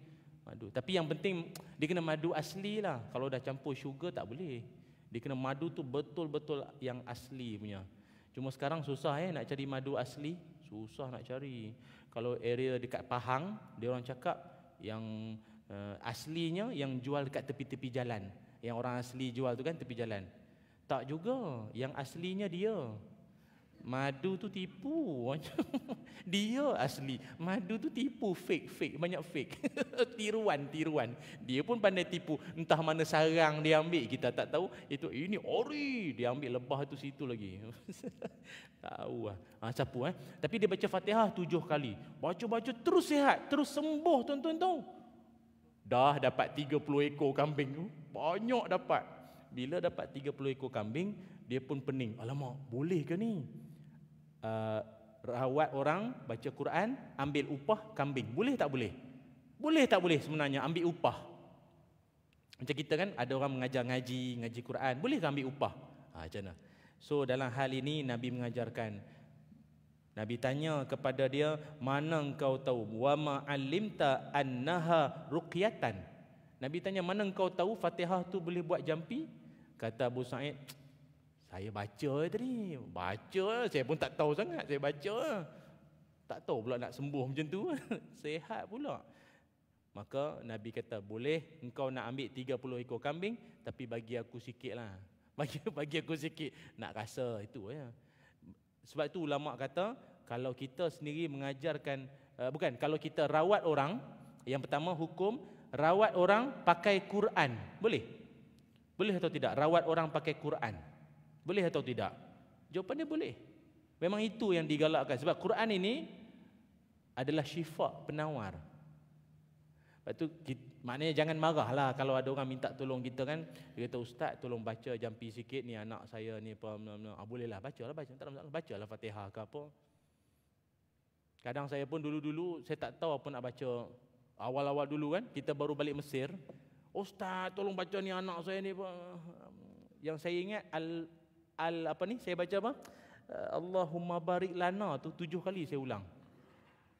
madu. Tapi yang penting dia kena madu asli lah. Kalau dah campur sugar tak boleh. Dia kena madu tu betul-betul yang asli punya. Cuma sekarang susah eh nak cari madu asli. Susah nak cari. Kalau area dekat Pahang, dia orang cakap yang uh, aslinya yang jual dekat tepi-tepi jalan. Yang orang asli jual tu kan tepi jalan. Tak juga. Yang aslinya dia. Madu tu tipu. Dia asli. Madu tu tipu. Fake, fake. Banyak fake. tiruan, tiruan. Dia pun pandai tipu. Entah mana sarang dia ambil. Kita tak tahu. Itu Ini ori. Dia ambil lebah tu situ lagi. tahu lah. Ha, ah, siapa eh? Tapi dia baca fatihah tujuh kali. Baca-baca terus sihat. Terus sembuh tuan-tuan tu. Dah dapat 30 ekor kambing tu. Banyak dapat. Bila dapat 30 ekor kambing, dia pun pening. Alamak, boleh ke ni? Eh, rawat orang baca Quran ambil upah kambing boleh tak boleh boleh tak boleh sebenarnya ambil upah macam kita kan ada orang mengajar ngaji ngaji Quran boleh ambil upah ha, macam mana so dalam hal ini nabi mengajarkan Nabi tanya kepada dia, mana engkau tahu? Wa ma'alimta annaha ruqyatan. Nabi tanya, mana engkau tahu Fatihah tu boleh buat jampi? Kata Abu Sa'id, saya baca tadi. Baca saya pun tak tahu sangat saya baca. Tak tahu pula nak sembuh macam tu. Sehat pula. Maka Nabi kata, boleh engkau nak ambil 30 ekor kambing tapi bagi aku sikit lah. Bagi, bagi aku sikit. Nak rasa itu. Ya. Sebab tu ulama' kata, kalau kita sendiri mengajarkan, uh, bukan, kalau kita rawat orang, yang pertama hukum, rawat orang pakai Quran. Boleh? Boleh atau tidak? Rawat orang pakai Quran. Boleh atau tidak? Jawapannya boleh. Memang itu yang digalakkan. Sebab Quran ini adalah syifa penawar. Lepas itu, maknanya jangan marahlah kalau ada orang minta tolong kita kan. Dia kata, Ustaz tolong baca jampi sikit ni anak saya ni. Apa, apa, apa. Ah, bolehlah, baca lah. Baca. Tak masalah, baca lah fatihah ke apa. Kadang saya pun dulu-dulu, saya tak tahu apa nak baca. Awal-awal dulu kan, kita baru balik Mesir. Ustaz tolong baca ni anak saya ni. Apa. Yang saya ingat, al al apa ni saya baca apa eh, Allahumma barik lana tu tujuh kali saya ulang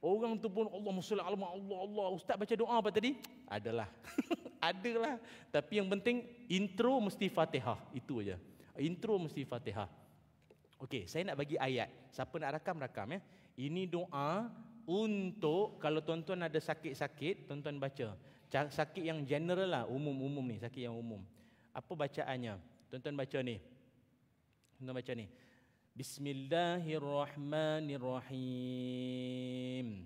orang tu pun Allah musul alma Allah Allah ustaz baca doa apa tadi adalah adalah tapi yang penting intro mesti Fatihah itu aja intro mesti Fatihah okey saya nak bagi ayat siapa nak rakam rakam ya ini doa untuk kalau tuan-tuan ada sakit-sakit tuan-tuan baca sakit yang general lah umum-umum ni sakit yang umum apa bacaannya tuan-tuan baca ni kita baca ni. Bismillahirrahmanirrahim.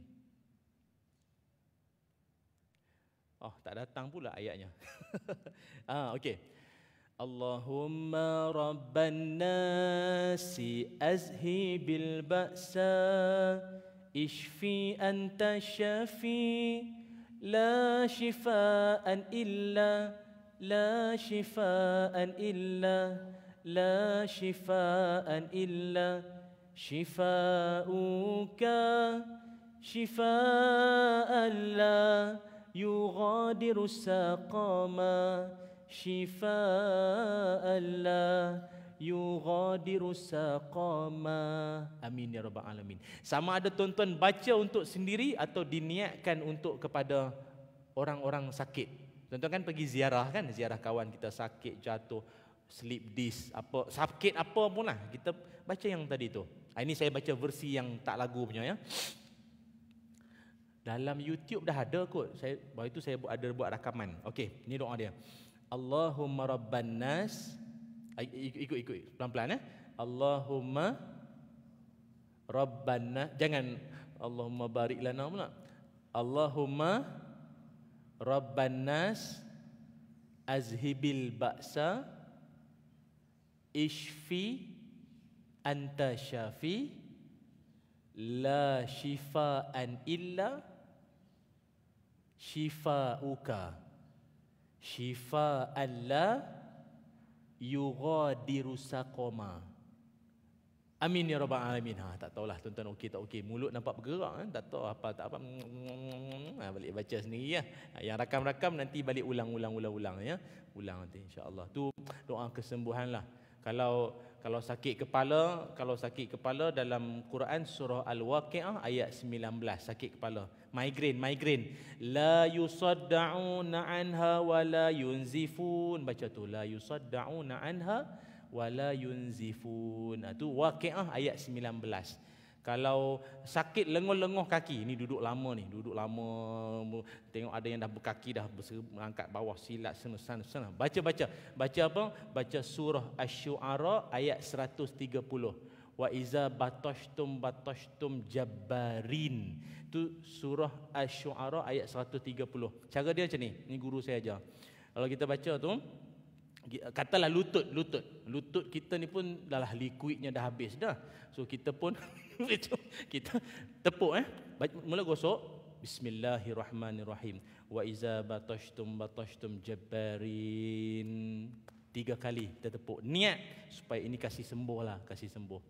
Oh, tak datang pula ayatnya. ah, okey. اللهم رب azhi أزهي بالبأس اشفي أنت الشافي لا شفاء إلا لا شفاء إلا لا شفاء إلا شفاءك شفاء لا يغادر سقما شفاء لا yughadiru saqama amin ya rabbal alamin sama ada tonton baca untuk sendiri atau diniatkan untuk kepada orang-orang sakit tuan-tuan kan pergi ziarah kan ziarah kawan kita sakit jatuh sleep disc apa sakit apa pun lah kita baca yang tadi tu ah, ini saya baca versi yang tak lagu punya ya dalam YouTube dah ada kot saya baru itu saya ada buat rakaman okey ni doa dia Allahumma rabban nas ah, ikut ikut ikut pelan-pelan eh Allahumma rabban nas jangan Allahumma barik lana pula Allahumma rabban nas azhibil ba'sa Ishfi anta syafi la shifa an illa shifa uka shifa alla yughadiru saqama Amin ya rabbal alamin. Ha tak tahulah tuan-tuan okey tak okey. Mulut nampak bergerak kan? Tak tahu apa tak apa. Ha, balik baca sendiri ya. Ha, yang rakam-rakam nanti balik ulang-ulang-ulang-ulang ya. Ulang nanti insya-Allah. Tu doa kesembuhanlah. lah. Kalau kalau sakit kepala, kalau sakit kepala dalam Quran surah Al-Waqiah ayat 19 sakit kepala. migrain migrain. La yusaddauna anha wa la yunzifun. Baca tu la yusaddauna anha wa la yunzifun. Itu ha, Waqiah ayat 19. Kalau sakit lenguh-lenguh kaki, ni duduk lama ni, duduk lama, tengok ada yang dah berkaki, dah berangkat bawah, silat sana, sana, Baca-baca. Baca apa? Baca surah Ash-Shu'ara ayat 130. Wa iza batashtum batashtum jabbarin. Tu surah Ash-Shu'ara ayat 130. Cara dia macam ni, ni guru saya ajar. Kalau kita baca tu, katalah lutut lutut lutut kita ni pun dah lah liquidnya dah habis dah so kita pun kita tepuk eh mula gosok bismillahirrahmanirrahim wa iza batashtum batashtum jabbarin tiga kali kita tepuk niat supaya ini kasih sembuh lah kasih sembuh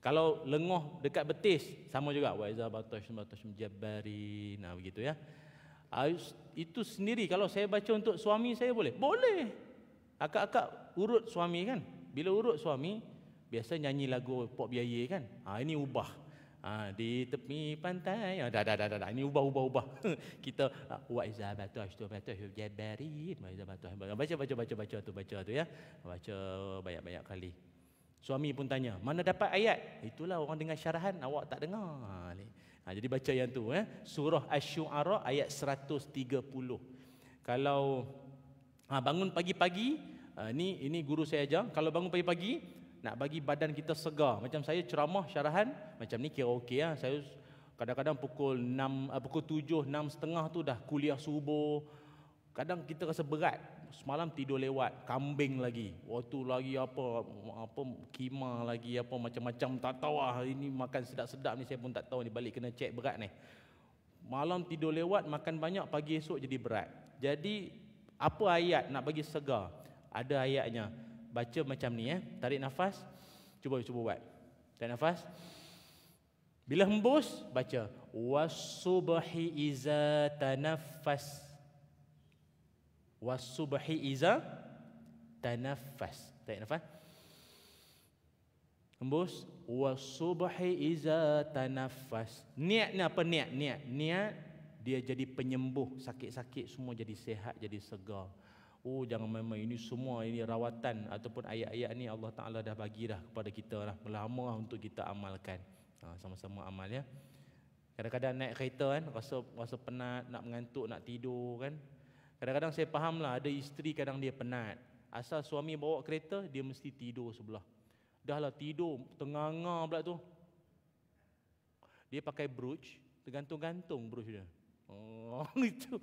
kalau lengoh dekat betis sama juga wa iza batashtum batashtum jabbarin nah begitu ya ah, itu sendiri kalau saya baca untuk suami saya boleh boleh Akak-akak urut suami kan? Bila urut suami, biasa nyanyi lagu Pok Biaya kan? Ha, ini ubah. Ha, di tepi pantai. Ha, dah, dah, dah, dah, dah. Ini ubah, ubah, ubah. Kita, ah, wa izabatu ashtubatu hujabarin. Wa izabatu Baca, baca, baca, baca tu, baca tu ya. Baca banyak-banyak kali. Suami pun tanya, mana dapat ayat? Itulah orang dengar syarahan, awak tak dengar. Ha, ha, jadi baca yang tu. Eh. Surah Ash-Shu'ara ayat 130. Kalau Ha, bangun pagi-pagi, ha, ah, ini, ini guru saya ajar, kalau bangun pagi-pagi, nak bagi badan kita segar. Macam saya ceramah syarahan, macam ni kira okey. Ha. Saya kadang-kadang pukul 6, ah, pukul 7, 6 setengah tu dah kuliah subuh. Kadang kita rasa berat. Semalam tidur lewat, kambing lagi. Waktu lagi apa, apa kima lagi, apa macam-macam. Tak tahu lah, ini makan sedap-sedap ni saya pun tak tahu ni. Balik kena cek berat ni. Malam tidur lewat, makan banyak, pagi esok jadi berat. Jadi apa ayat nak bagi segar ada ayatnya baca macam ni eh tarik nafas cuba cuba buat tarik nafas bila hembus baca wasubhi iza tanaffas wasubhi iza tanaffas tarik nafas hembus wasubhi iza tanaffas niat ni apa niat niat niat dia jadi penyembuh sakit-sakit semua jadi sehat jadi segar oh jangan memang ini semua ini rawatan ataupun ayat-ayat ni Allah Taala dah bagi dah kepada kita dah lama untuk kita amalkan ha, sama-sama amal ya kadang-kadang naik kereta kan rasa rasa penat nak mengantuk nak tidur kan kadang-kadang saya faham lah ada isteri kadang dia penat asal suami bawa kereta dia mesti tidur sebelah dah lah tidur tengah-ngah pula tu dia pakai brooch, tergantung-gantung brooch dia. Oh, itu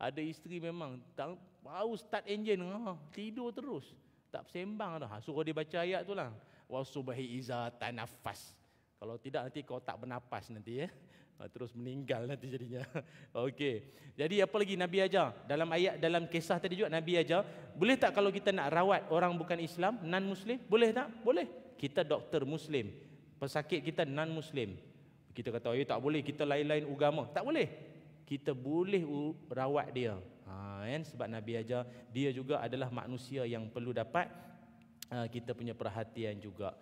ada isteri memang tak, baru start engine ha, tidur terus tak sembang dah ha, suruh dia baca ayat tu lah wasubahi iza tanafas kalau tidak nanti kau tak bernafas nanti ya eh? terus meninggal nanti jadinya okey jadi apa lagi nabi aja dalam ayat dalam kisah tadi juga nabi aja. boleh tak kalau kita nak rawat orang bukan Islam non muslim boleh tak boleh kita doktor muslim pesakit kita non muslim kita kata, ayo tak boleh, kita lain-lain agama. Tak boleh kita boleh rawat dia. Ha, kan? Sebab Nabi ajar, dia juga adalah manusia yang perlu dapat uh, kita punya perhatian juga.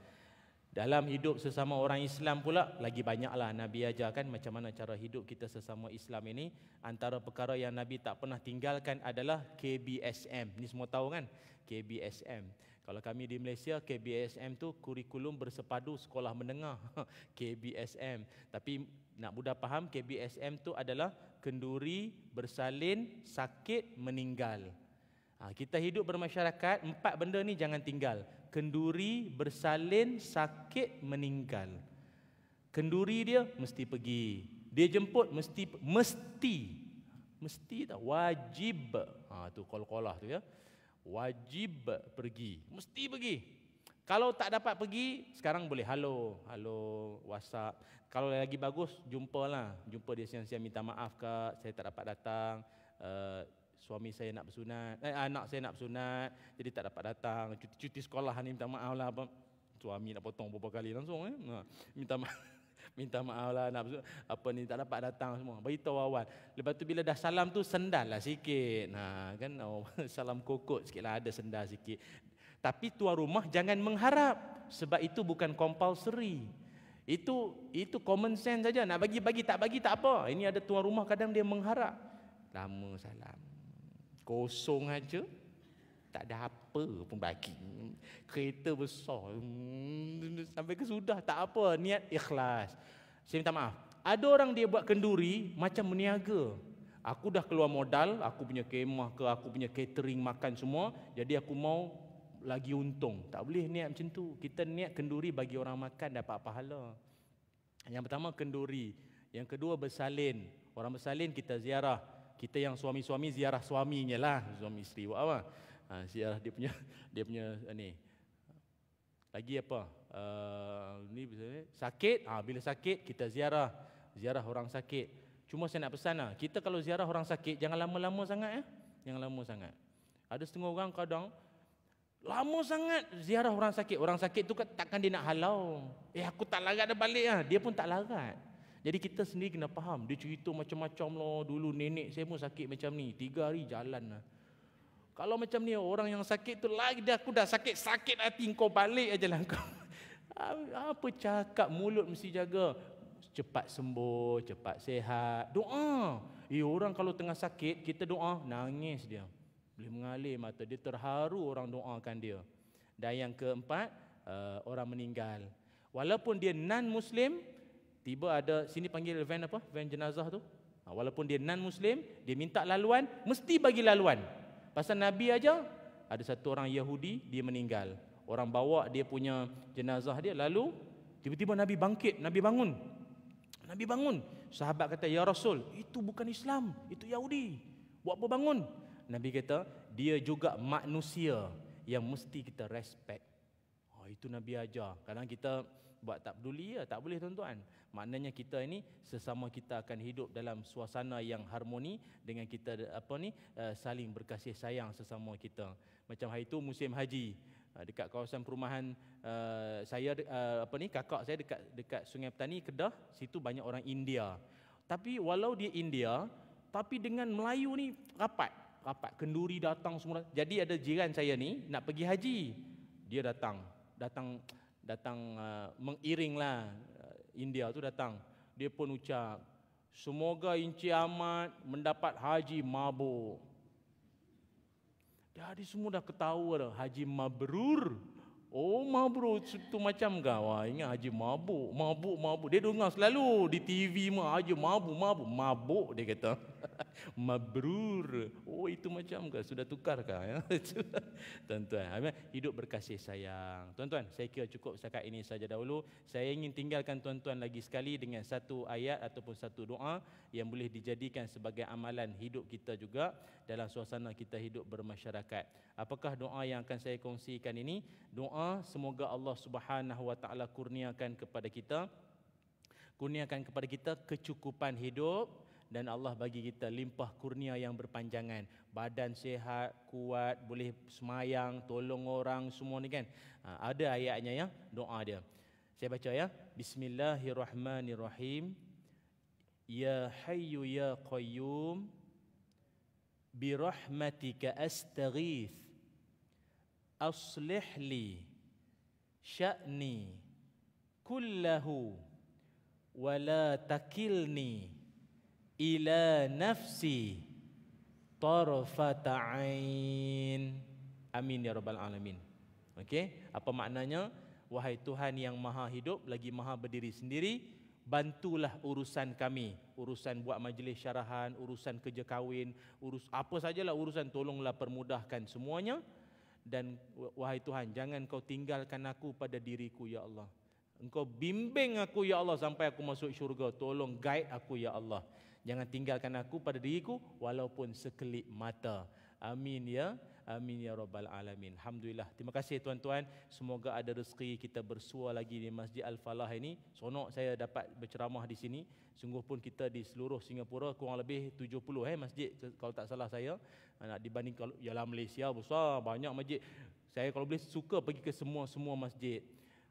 Dalam hidup sesama orang Islam pula, lagi banyaklah Nabi ajar kan macam mana cara hidup kita sesama Islam ini. Antara perkara yang Nabi tak pernah tinggalkan adalah KBSM. Ini semua tahu kan? KBSM. Kalau kami di Malaysia, KBSM tu kurikulum bersepadu sekolah menengah. KBSM. Tapi nak mudah faham, KBSM tu adalah kenduri, bersalin, sakit, meninggal. Ha, kita hidup bermasyarakat, empat benda ni jangan tinggal. Kenduri, bersalin, sakit, meninggal. Kenduri dia mesti pergi. Dia jemput mesti mesti mesti tak wajib. Ha tu kol-kolah tu ya. Wajib pergi, mesti pergi. Kalau tak dapat pergi, sekarang boleh halo, halo WhatsApp. Kalau lagi bagus, jumpalah. Jumpa dia siang-siang minta maaf ke, saya tak dapat datang. Uh, suami saya nak bersunat, eh, anak saya nak bersunat, jadi tak dapat datang. Cuti-cuti sekolah ni minta maaf lah. Apa. Suami nak potong beberapa kali langsung. Eh. Nah, ha, minta maaf. Minta maaf lah nak bersunat. Apa ni tak dapat datang semua. Beritahu awal. Lepas tu bila dah salam tu sendal lah sikit. Nah, ha, kan oh, salam kokot sikit lah ada sendal sikit. Tapi tuan rumah jangan mengharap sebab itu bukan compulsory. Itu itu common sense saja nak bagi bagi tak bagi tak apa. Ini ada tuan rumah kadang dia mengharap. Lama salam. Kosong aja. Tak ada apa pun bagi. Kereta besar. Hmm, sampai ke sudah tak apa. Niat ikhlas. Saya minta maaf. Ada orang dia buat kenduri macam meniaga. Aku dah keluar modal, aku punya kemah ke, aku punya catering makan semua. Jadi aku mau lagi untung. Tak boleh niat macam tu. Kita niat kenduri bagi orang makan dapat pahala. Yang pertama kenduri. Yang kedua bersalin. Orang bersalin kita ziarah. Kita yang suami-suami ziarah suaminya lah. Suami isteri buat apa? Ha, ziarah dia punya dia punya eh, ni. Lagi apa? Uh, ni bila sakit, ha, bila sakit kita ziarah ziarah orang sakit. Cuma saya nak pesan lah, kita kalau ziarah orang sakit jangan lama-lama sangat ya. Eh? Jangan lama sangat. Ada setengah orang kadang Lama sangat ziarah orang sakit. Orang sakit tu kan takkan dia nak halau. Eh aku tak larat dia balik lah. Dia pun tak larat. Jadi kita sendiri kena faham. Dia cerita macam-macam lah. Dulu nenek saya pun sakit macam ni. Tiga hari jalan lah. Kalau macam ni orang yang sakit tu lagi dah aku dah sakit. Sakit hati kau balik aja lah kau. Apa cakap mulut mesti jaga. Cepat sembuh, cepat sehat. Doa. Eh orang kalau tengah sakit kita doa nangis dia boleh mengalir mata dia terharu orang doakan dia dan yang keempat uh, orang meninggal walaupun dia non muslim tiba ada sini panggil van apa van jenazah tu ha, walaupun dia non muslim dia minta laluan mesti bagi laluan pasal nabi aja ada satu orang yahudi dia meninggal orang bawa dia punya jenazah dia lalu tiba-tiba nabi bangkit nabi bangun nabi bangun sahabat kata ya rasul itu bukan islam itu yahudi buat apa bangun Nabi kata, dia juga manusia yang mesti kita respect. Oh, itu Nabi ajar. Kadang kita buat tak peduli, ya, tak boleh tuan-tuan. Maknanya kita ini sesama kita akan hidup dalam suasana yang harmoni dengan kita apa ni eh, saling berkasih sayang sesama kita. Macam hari itu musim haji ha, dekat kawasan perumahan eh, saya eh, apa ni kakak saya dekat dekat Sungai Petani Kedah situ banyak orang India. Tapi walau dia India tapi dengan Melayu ni rapat rapat kenduri datang semua. Jadi ada jiran saya ni nak pergi haji. Dia datang, datang datang uh, mengiringlah uh, India tu datang. Dia pun ucap, "Semoga Inci Ahmad mendapat haji mabuk." Jadi semua dah ketawa dah, haji mabrur. Oh mabrur tu macam kan? Wah ingat haji mabuk, mabuk, mabuk. Dia dengar selalu di TV mah haji mabuk, mabuk, mabuk dia kata. mabrur. Oh itu macam ke? Sudah tukar ke? Ya? Tuan-tuan, hidup berkasih sayang. Tuan-tuan, saya kira cukup setakat ini saja dahulu. Saya ingin tinggalkan tuan-tuan lagi sekali dengan satu ayat ataupun satu doa yang boleh dijadikan sebagai amalan hidup kita juga dalam suasana kita hidup bermasyarakat. Apakah doa yang akan saya kongsikan ini? Doa semoga Allah Subhanahu Wa Taala kurniakan kepada kita kurniakan kepada kita kecukupan hidup dan Allah bagi kita limpah kurnia yang berpanjangan. Badan sehat, kuat, boleh semayang, tolong orang semua ni kan. Ha, ada ayatnya ya, doa dia. Saya baca ya. Bismillahirrahmanirrahim. Ya hayyu ya qayyum bi rahmatika astaghith aslih li sya'ni kullahu wa la takilni ila nafsi tarfata'ain. Amin ya rabbal alamin. Okey, apa maknanya? Wahai Tuhan yang maha hidup lagi maha berdiri sendiri, bantulah urusan kami. Urusan buat majlis syarahan, urusan kerja kahwin, urus apa sajalah urusan tolonglah permudahkan semuanya. Dan wahai Tuhan, jangan kau tinggalkan aku pada diriku ya Allah. Engkau bimbing aku ya Allah sampai aku masuk syurga. Tolong guide aku ya Allah. Jangan tinggalkan aku pada diriku walaupun sekelip mata. Amin ya. Amin ya rabbal alamin. Alhamdulillah. Terima kasih tuan-tuan. Semoga ada rezeki kita bersua lagi di Masjid Al-Falah ini. Sonok saya dapat berceramah di sini. Sungguh pun kita di seluruh Singapura kurang lebih 70 eh masjid kalau tak salah saya. Ah, nak dibanding kalau ialah Malaysia besar banyak masjid. Saya kalau boleh suka pergi ke semua-semua masjid.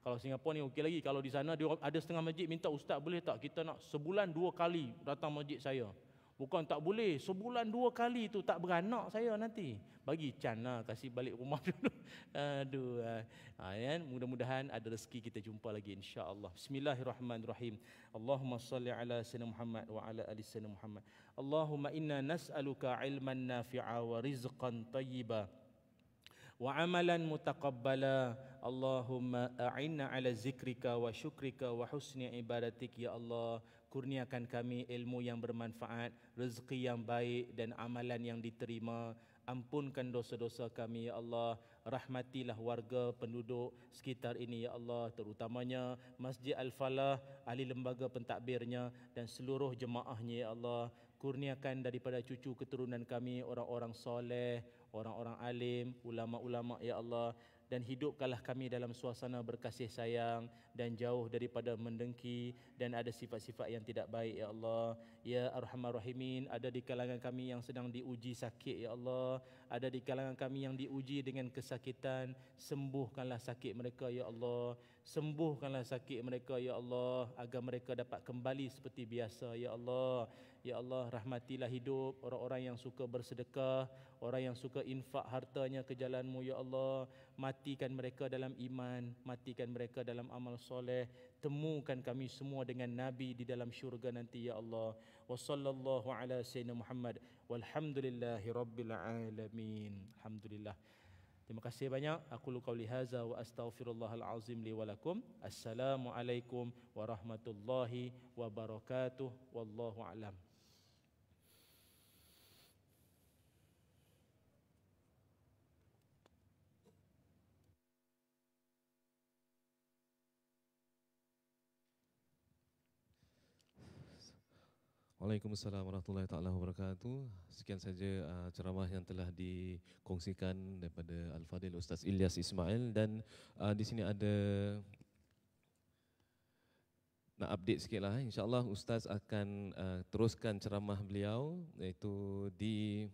Kalau Singapura ni okey lagi. Kalau di sana dia ada setengah masjid minta ustaz boleh tak kita nak sebulan dua kali datang masjid saya. Bukan tak boleh. Sebulan dua kali tu tak beranak saya nanti. Bagi can lah. Kasih balik rumah dulu. Aduh. Ha, ya, Mudah-mudahan ada rezeki kita jumpa lagi insya Allah. Bismillahirrahmanirrahim. Allahumma salli ala sayyidina Muhammad wa ala ali sayyidina Muhammad. Allahumma inna nas'aluka ilman nafi'a wa rizqan tayyiba. Wa amalan mutakabbala. Allahumma a'inna ala zikrika wa syukrika wa husni ibadatik ya Allah kurniakan kami ilmu yang bermanfaat rezeki yang baik dan amalan yang diterima ampunkan dosa-dosa kami ya Allah rahmatilah warga penduduk sekitar ini ya Allah terutamanya Masjid Al-Falah ahli lembaga pentadbirnya dan seluruh jemaahnya ya Allah kurniakan daripada cucu keturunan kami orang-orang soleh orang-orang alim, ulama-ulama ya Allah dan hidupkanlah kami dalam suasana berkasih sayang dan jauh daripada mendengki dan ada sifat-sifat yang tidak baik ya Allah. Ya Arhamar Rahimin, ada di kalangan kami yang sedang diuji sakit ya Allah. Ada di kalangan kami yang diuji dengan kesakitan, sembuhkanlah sakit mereka ya Allah. Sembuhkanlah sakit mereka ya Allah agar mereka dapat kembali seperti biasa ya Allah. Ya Allah rahmatilah hidup orang-orang yang suka bersedekah, orang yang suka infak hartanya ke jalanmu Ya Allah. Matikan mereka dalam iman, matikan mereka dalam amal soleh. Temukan kami semua dengan Nabi di dalam syurga nanti Ya Allah. Wa sallallahu ala sayyidina Muhammad. Walhamdulillahi alamin. Alhamdulillah. Terima kasih banyak. Aku lukau lihaza wa astaghfirullahal azim li walakum. Assalamualaikum warahmatullahi wabarakatuh. Wallahu alam. Waalaikumsalam warahmatullahi taala wabarakatuh. Sekian saja uh, ceramah yang telah dikongsikan daripada Al Fadil Ustaz Ilyas Ismail dan uh, di sini ada nak update sikitlah eh. insyaallah ustaz akan uh, teruskan ceramah beliau iaitu di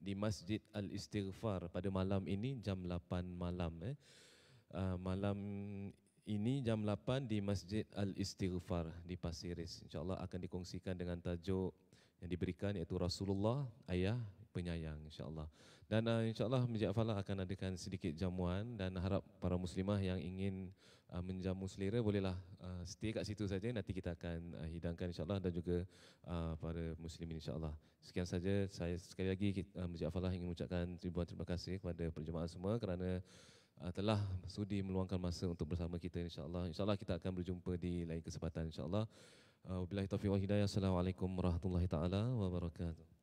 di Masjid Al Istighfar pada malam ini jam 8 malam eh. Uh, malam ini jam 8 di Masjid Al-Istighfar di Pasiris. InsyaAllah akan dikongsikan dengan tajuk yang diberikan iaitu Rasulullah, Ayah, Penyayang insyaAllah. Dan uh, insyaAllah Masjid Al-Falah akan adakan sedikit jamuan dan harap para muslimah yang ingin uh, menjamu selera bolehlah uh, stay kat situ saja. Nanti kita akan uh, hidangkan insyaAllah dan juga uh, para muslimin insyaAllah. Sekian saja saya sekali lagi uh, Masjid Al-Falah ingin mengucapkan ribuan terima kasih kepada perjemaah semua kerana Uh, telah sudi meluangkan masa untuk bersama kita insyaallah insyaallah kita akan berjumpa di lain kesempatan insyaallah uh, wabillahi taufiq wal hidayah assalamualaikum warahmatullahi taala wabarakatuh